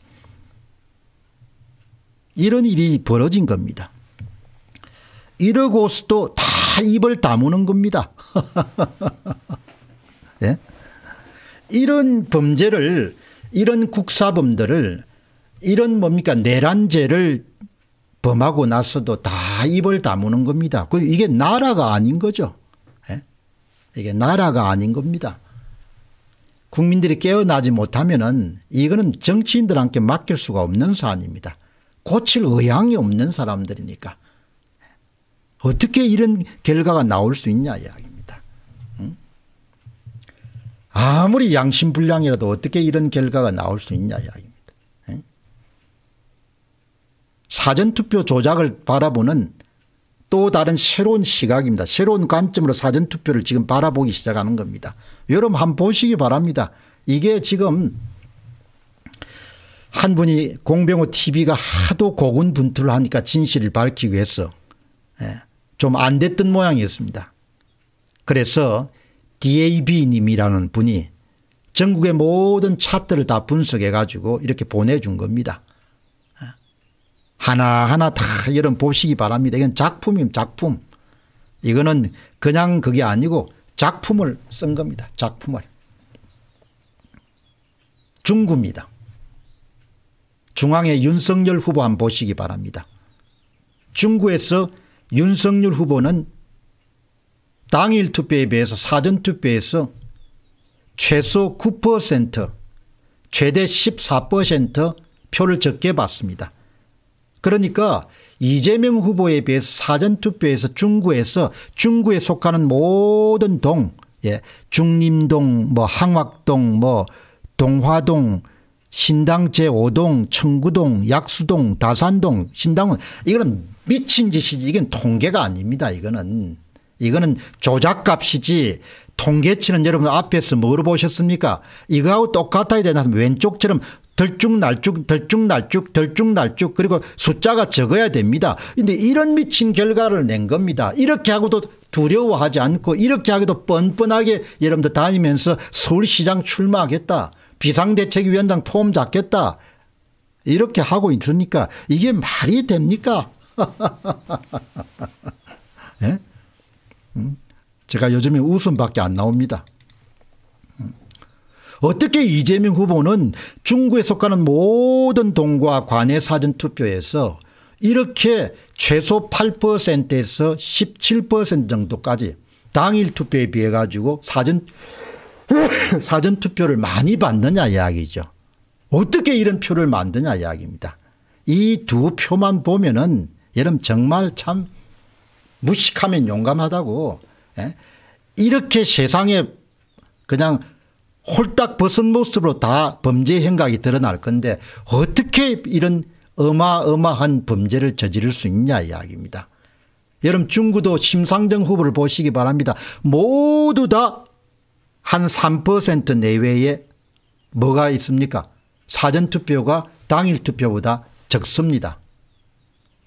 이런 일이 벌어진 겁니다. 이러고서도 다 입을 다무는 겁니다. 예? 이런 범죄를 이런 국사범들을 이런 뭡니까 내란죄를 범하고 나서도 다 입을 다무는 겁니다. 그리고 이게 나라가 아닌 거죠. 예? 이게 나라가 아닌 겁니다. 국민들이 깨어나지 못하면은 이거는 정치인들한테 맡길 수가 없는 사안입니다. 고칠 의향이 없는 사람들이니까. 어떻게 이런 결과가 나올 수 있냐 이야기입니다. 아무리 양심불량이라도 어떻게 이런 결과가 나올 수 있냐 이야기입니다. 사전투표 조작을 바라보는 또 다른 새로운 시각입니다. 새로운 관점으로 사전투표를 지금 바라보기 시작하는 겁니다. 여러분 한번 보시기 바랍니다. 이게 지금 한 분이 공병호 TV가 하도 고군분투를 하니까 진실을 밝히기 위해서 좀 안 됐던 모양이었습니다. 그래서 DAB님이라는 분이 전국의 모든 차트를 다 분석해 가지고 이렇게 보내준 겁니다. 하나하나 다 여러분 보시기 바랍니다. 이건 작품입니다 작품. 이거는 그냥 그게 아니고 작품을 쓴 겁니다. 작품을. 중구입니다. 중앙의 윤석열 후보 한번 보시기 바랍니다. 중구에서 윤석열 후보는 당일 투표에 비해서 사전 투표에서 최소 9% 최대 14% 표를 적게 받습니다. 그러니까 이재명 후보에 비해서 사전투표에서 중구에서 중구에 속하는 모든 동, 예, 중림동, 뭐 항악동, 뭐 동화동, 신당 제5동, 청구동, 약수동, 다산동, 신당은 이거는 미친 짓이지 이건 통계가 아닙니다. 이거는. 이거는 조작값이지 통계치는 여러분 앞에서 뭐로 보셨습니까? 이거하고 똑같아야 되나 왼쪽처럼 덜쭉날쭉 덜쭉날쭉 덜쭉날쭉 그리고 숫자가 적어야 됩니다. 근데 이런 미친 결과를 낸 겁니다. 이렇게 하고도 두려워하지 않고 이렇게 하기도 뻔뻔하게 여러분들 다니면서 서울시장 출마하겠다. 비상대책위원장 폼 잡겠다. 이렇게 하고 있으니까 이게 말이 됩니까? 네? 음? 제가 요즘에 웃음밖에 안 나옵니다. 음. 어떻게 이재명 후보는 중국에 속하는 모든 동과 관내 사전투표에서 이렇게 최소 8%에서 17% 정도까지 당일 투표에 비해 가지고 사전 사전 투표를 많이 받느냐 이야기죠. 어떻게 이런 표를 만드냐 이야기입니다. 이 두 표만 보면은 여러분 정말 참 무식하면 용감하다고 예? 이렇게 세상에 그냥 홀딱 벗은 모습으로 다 범죄 행각이 드러날 건데 어떻게 이런 어마어마한 범죄를 저지를 수 있냐 이야기입니다. 여러분 중구도 심상정 후보를 보시기 바랍니다. 모두 다 한 3% 내외에 뭐가 있습니까? 사전투표가 당일투표보다 적습니다.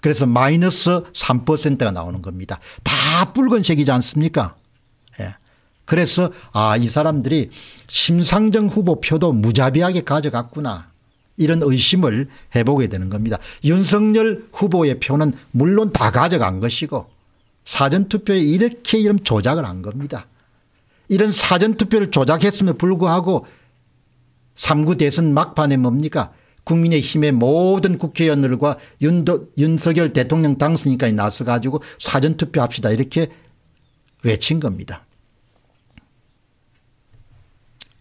그래서 마이너스 3%가 나오는 겁니다. 다 붉은색이지 않습니까? 예. 그래서 아이 사람들이 심상정 후보 표도 무자비하게 가져갔구나. 이런 의심을 해보게 되는 겁니다. 윤석열 후보의 표는 물론 다 가져간 것이고 사전투표에 이렇게 이런 조작을 한 겁니다. 이런 사전투표를 조작했음에 불구하고 3구 대선 막판에 뭡니까 국민의힘의 모든 국회의원들과 윤도, 윤석열 대통령 당선인까지 나서가지고 사전투표합시다 이렇게 외친 겁니다.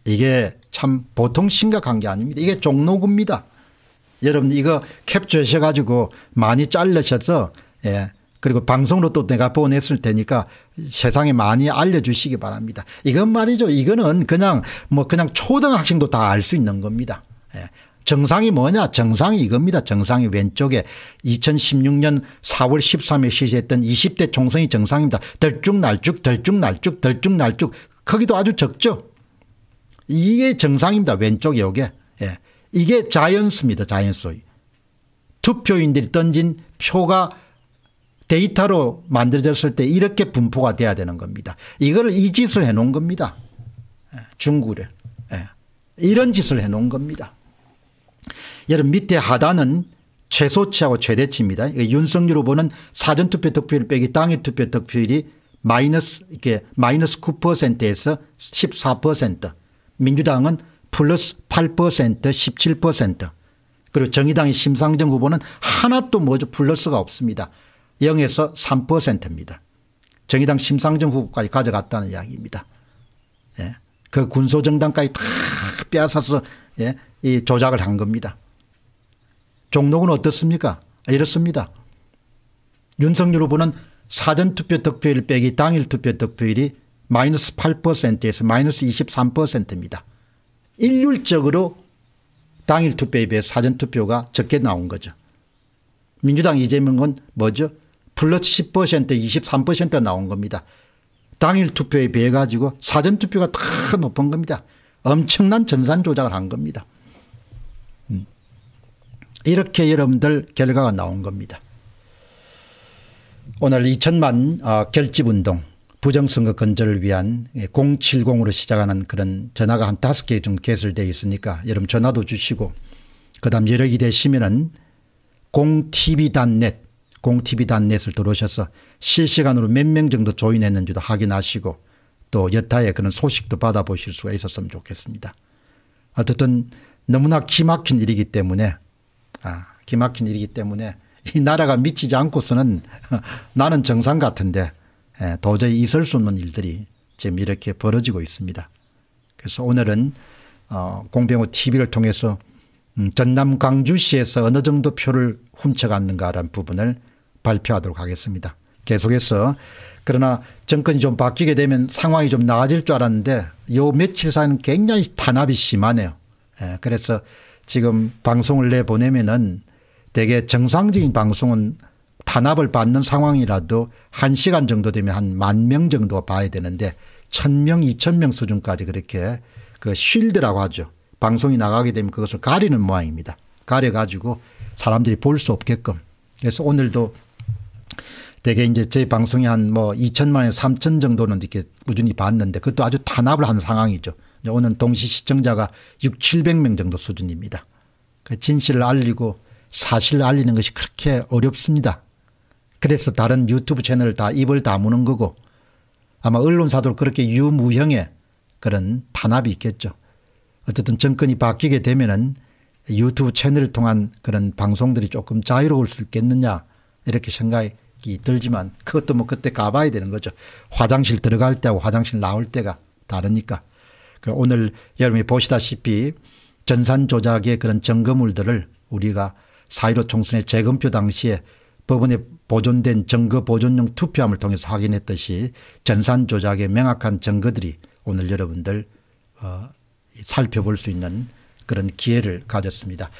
이게 참 보통 심각한 게 아닙니다. 이게 종로구입니다. 여러분 이거 캡처하셔가지고 많이 잘르셔서 예. 그리고 방송으로 또 내가 보냈을 테니까 세상에 많이 알려주시기 바랍니다. 이건 말이죠. 이거는 그냥 뭐 그냥 초등학생도 다 알 수 있는 겁니다. 예. 정상이 뭐냐 정상이 이겁니다. 정상이 왼쪽에 2016년 4월 13일 실시했던 20대 총선이 정상입니다. 덜쭉날쭉 덜쭉날쭉 덜쭉날쭉 크기도 아주 적죠. 이게 정상입니다. 왼쪽에 요게. 예. 이게 자연수입니다. 자연수. 투표인들이 던진 표가 데이터로 만들어졌을 때 이렇게 분포가 돼야 되는 겁니다. 이걸 이 짓을 해놓은 겁니다. 예. 중구를. 예. 이런 짓을 해놓은 겁니다. 여러분 밑에 하단은 최소치하고 최대치입니다. 윤석열 후보는 사전투표 득표율 빼기 당일 투표 득표율이 마이너스 이렇게 마이너스 9%에서 14% 민주당은 플러스 8% 17% 그리고 정의당의 심상정 후보는 하나도 뭐죠 플러스가 없습니다. 0에서 3%입니다. 정의당 심상정 후보까지 가져갔다는 이야기입니다. 예. 그 군소정당까지 다 빼앗아서 예. 이 조작을 한 겁니다. 종로구는 어떻습니까? 이렇습니다. 윤석열 후보는 사전투표 득표율 빼기 당일 투표 득표율이 마이너스 8%에서 마이너스 23%입니다. 일률적으로 당일 투표에 비해 사전투표가 적게 나온 거죠. 민주당 이재명은 뭐죠? 플러스 10% 23% 나온 겁니다. 당일 투표에 비해 가지고 사전투표가 다 높은 겁니다. 엄청난 전산 조작을 한 겁니다. 이렇게 여러분들 결과가 나온 겁니다. 오늘 2천만 아, 결집운동 부정선거 건절을 위한 070으로 시작하는 그런 전화가 한 다섯 개 좀 개설되어 있으니까 여러분 전화도 주시고 그 다음 여력이 되시면은 공TV단넷 공TV단넷을 들어오셔서 실시간으로 몇 명 정도 조인했는지도 확인하시고 또 여타의 그런 소식도 받아보실 수가 있었으면 좋겠습니다. 어쨌든 너무나 기막힌 일이기 때문에 아, 기막힌 일이기 때문에 이 나라가 미치지 않고서는 나는 정상 같은데 예, 도저히 있을 수 없는 일들이 지금 이렇게 벌어지고 있습니다. 그래서 오늘은 어, 공병호 TV를 통해서 음, 전남 광주시에서 어느 정도 표를 훔쳐갔는가라는 부분을 발표하도록 하겠습니다. 계속해서 그러나 정권이 좀 바뀌게 되면 상황이 좀 나아질 줄 알았는데 요 며칠 사이는 굉장히 탄압이 심하네요. 예, 그래서 지금 방송을 내보내면은 대개 정상적인 방송은 탄압을 받는 상황이라도 1시간 정도 되면 한 만 명 정도 봐야 되는데 1000명, 2000명 수준까지 그렇게 그 쉴드라고 하죠. 방송이 나가게 되면 그것을 가리는 모양입니다. 가려가지고 사람들이 볼 수 없게끔. 그래서 오늘도 대개 이제 제 방송이 한 뭐 2천만에 3천 정도는 이렇게 꾸준히 봤는데 그것도 아주 탄압을 한 상황이죠. 요거는 동시 시청자가 6, 700명 정도 수준입니다. 그 진실을 알리고 사실을 알리는 것이 그렇게 어렵습니다. 그래서 다른 유튜브 채널 을다 입을 다무는 거고 아마 언론사도 그렇게 유무형의 그런 단합이 있겠죠. 어쨌든 정권이 바뀌게 되면은 유튜브 채널을 통한 그런 방송들이 조금 자유로울 수 있겠느냐 이렇게 생각이 들지만 그것도 뭐 그때 가봐야 되는 거죠. 화장실 들어갈 때하고 화장실 나올 때가 다르니까. 그 오늘 여러분이 보시다시피 전산 조작의 그런 증거물들을 우리가 사1 5 총선의 재검표 당시에 법원에 보존된 증거 보존용 투표함을 통해서 확인했듯이 전산 조작의 명확한 증거들이 오늘 여러분들 어, 살펴볼 수 있는 그런 기회를 가졌습니다.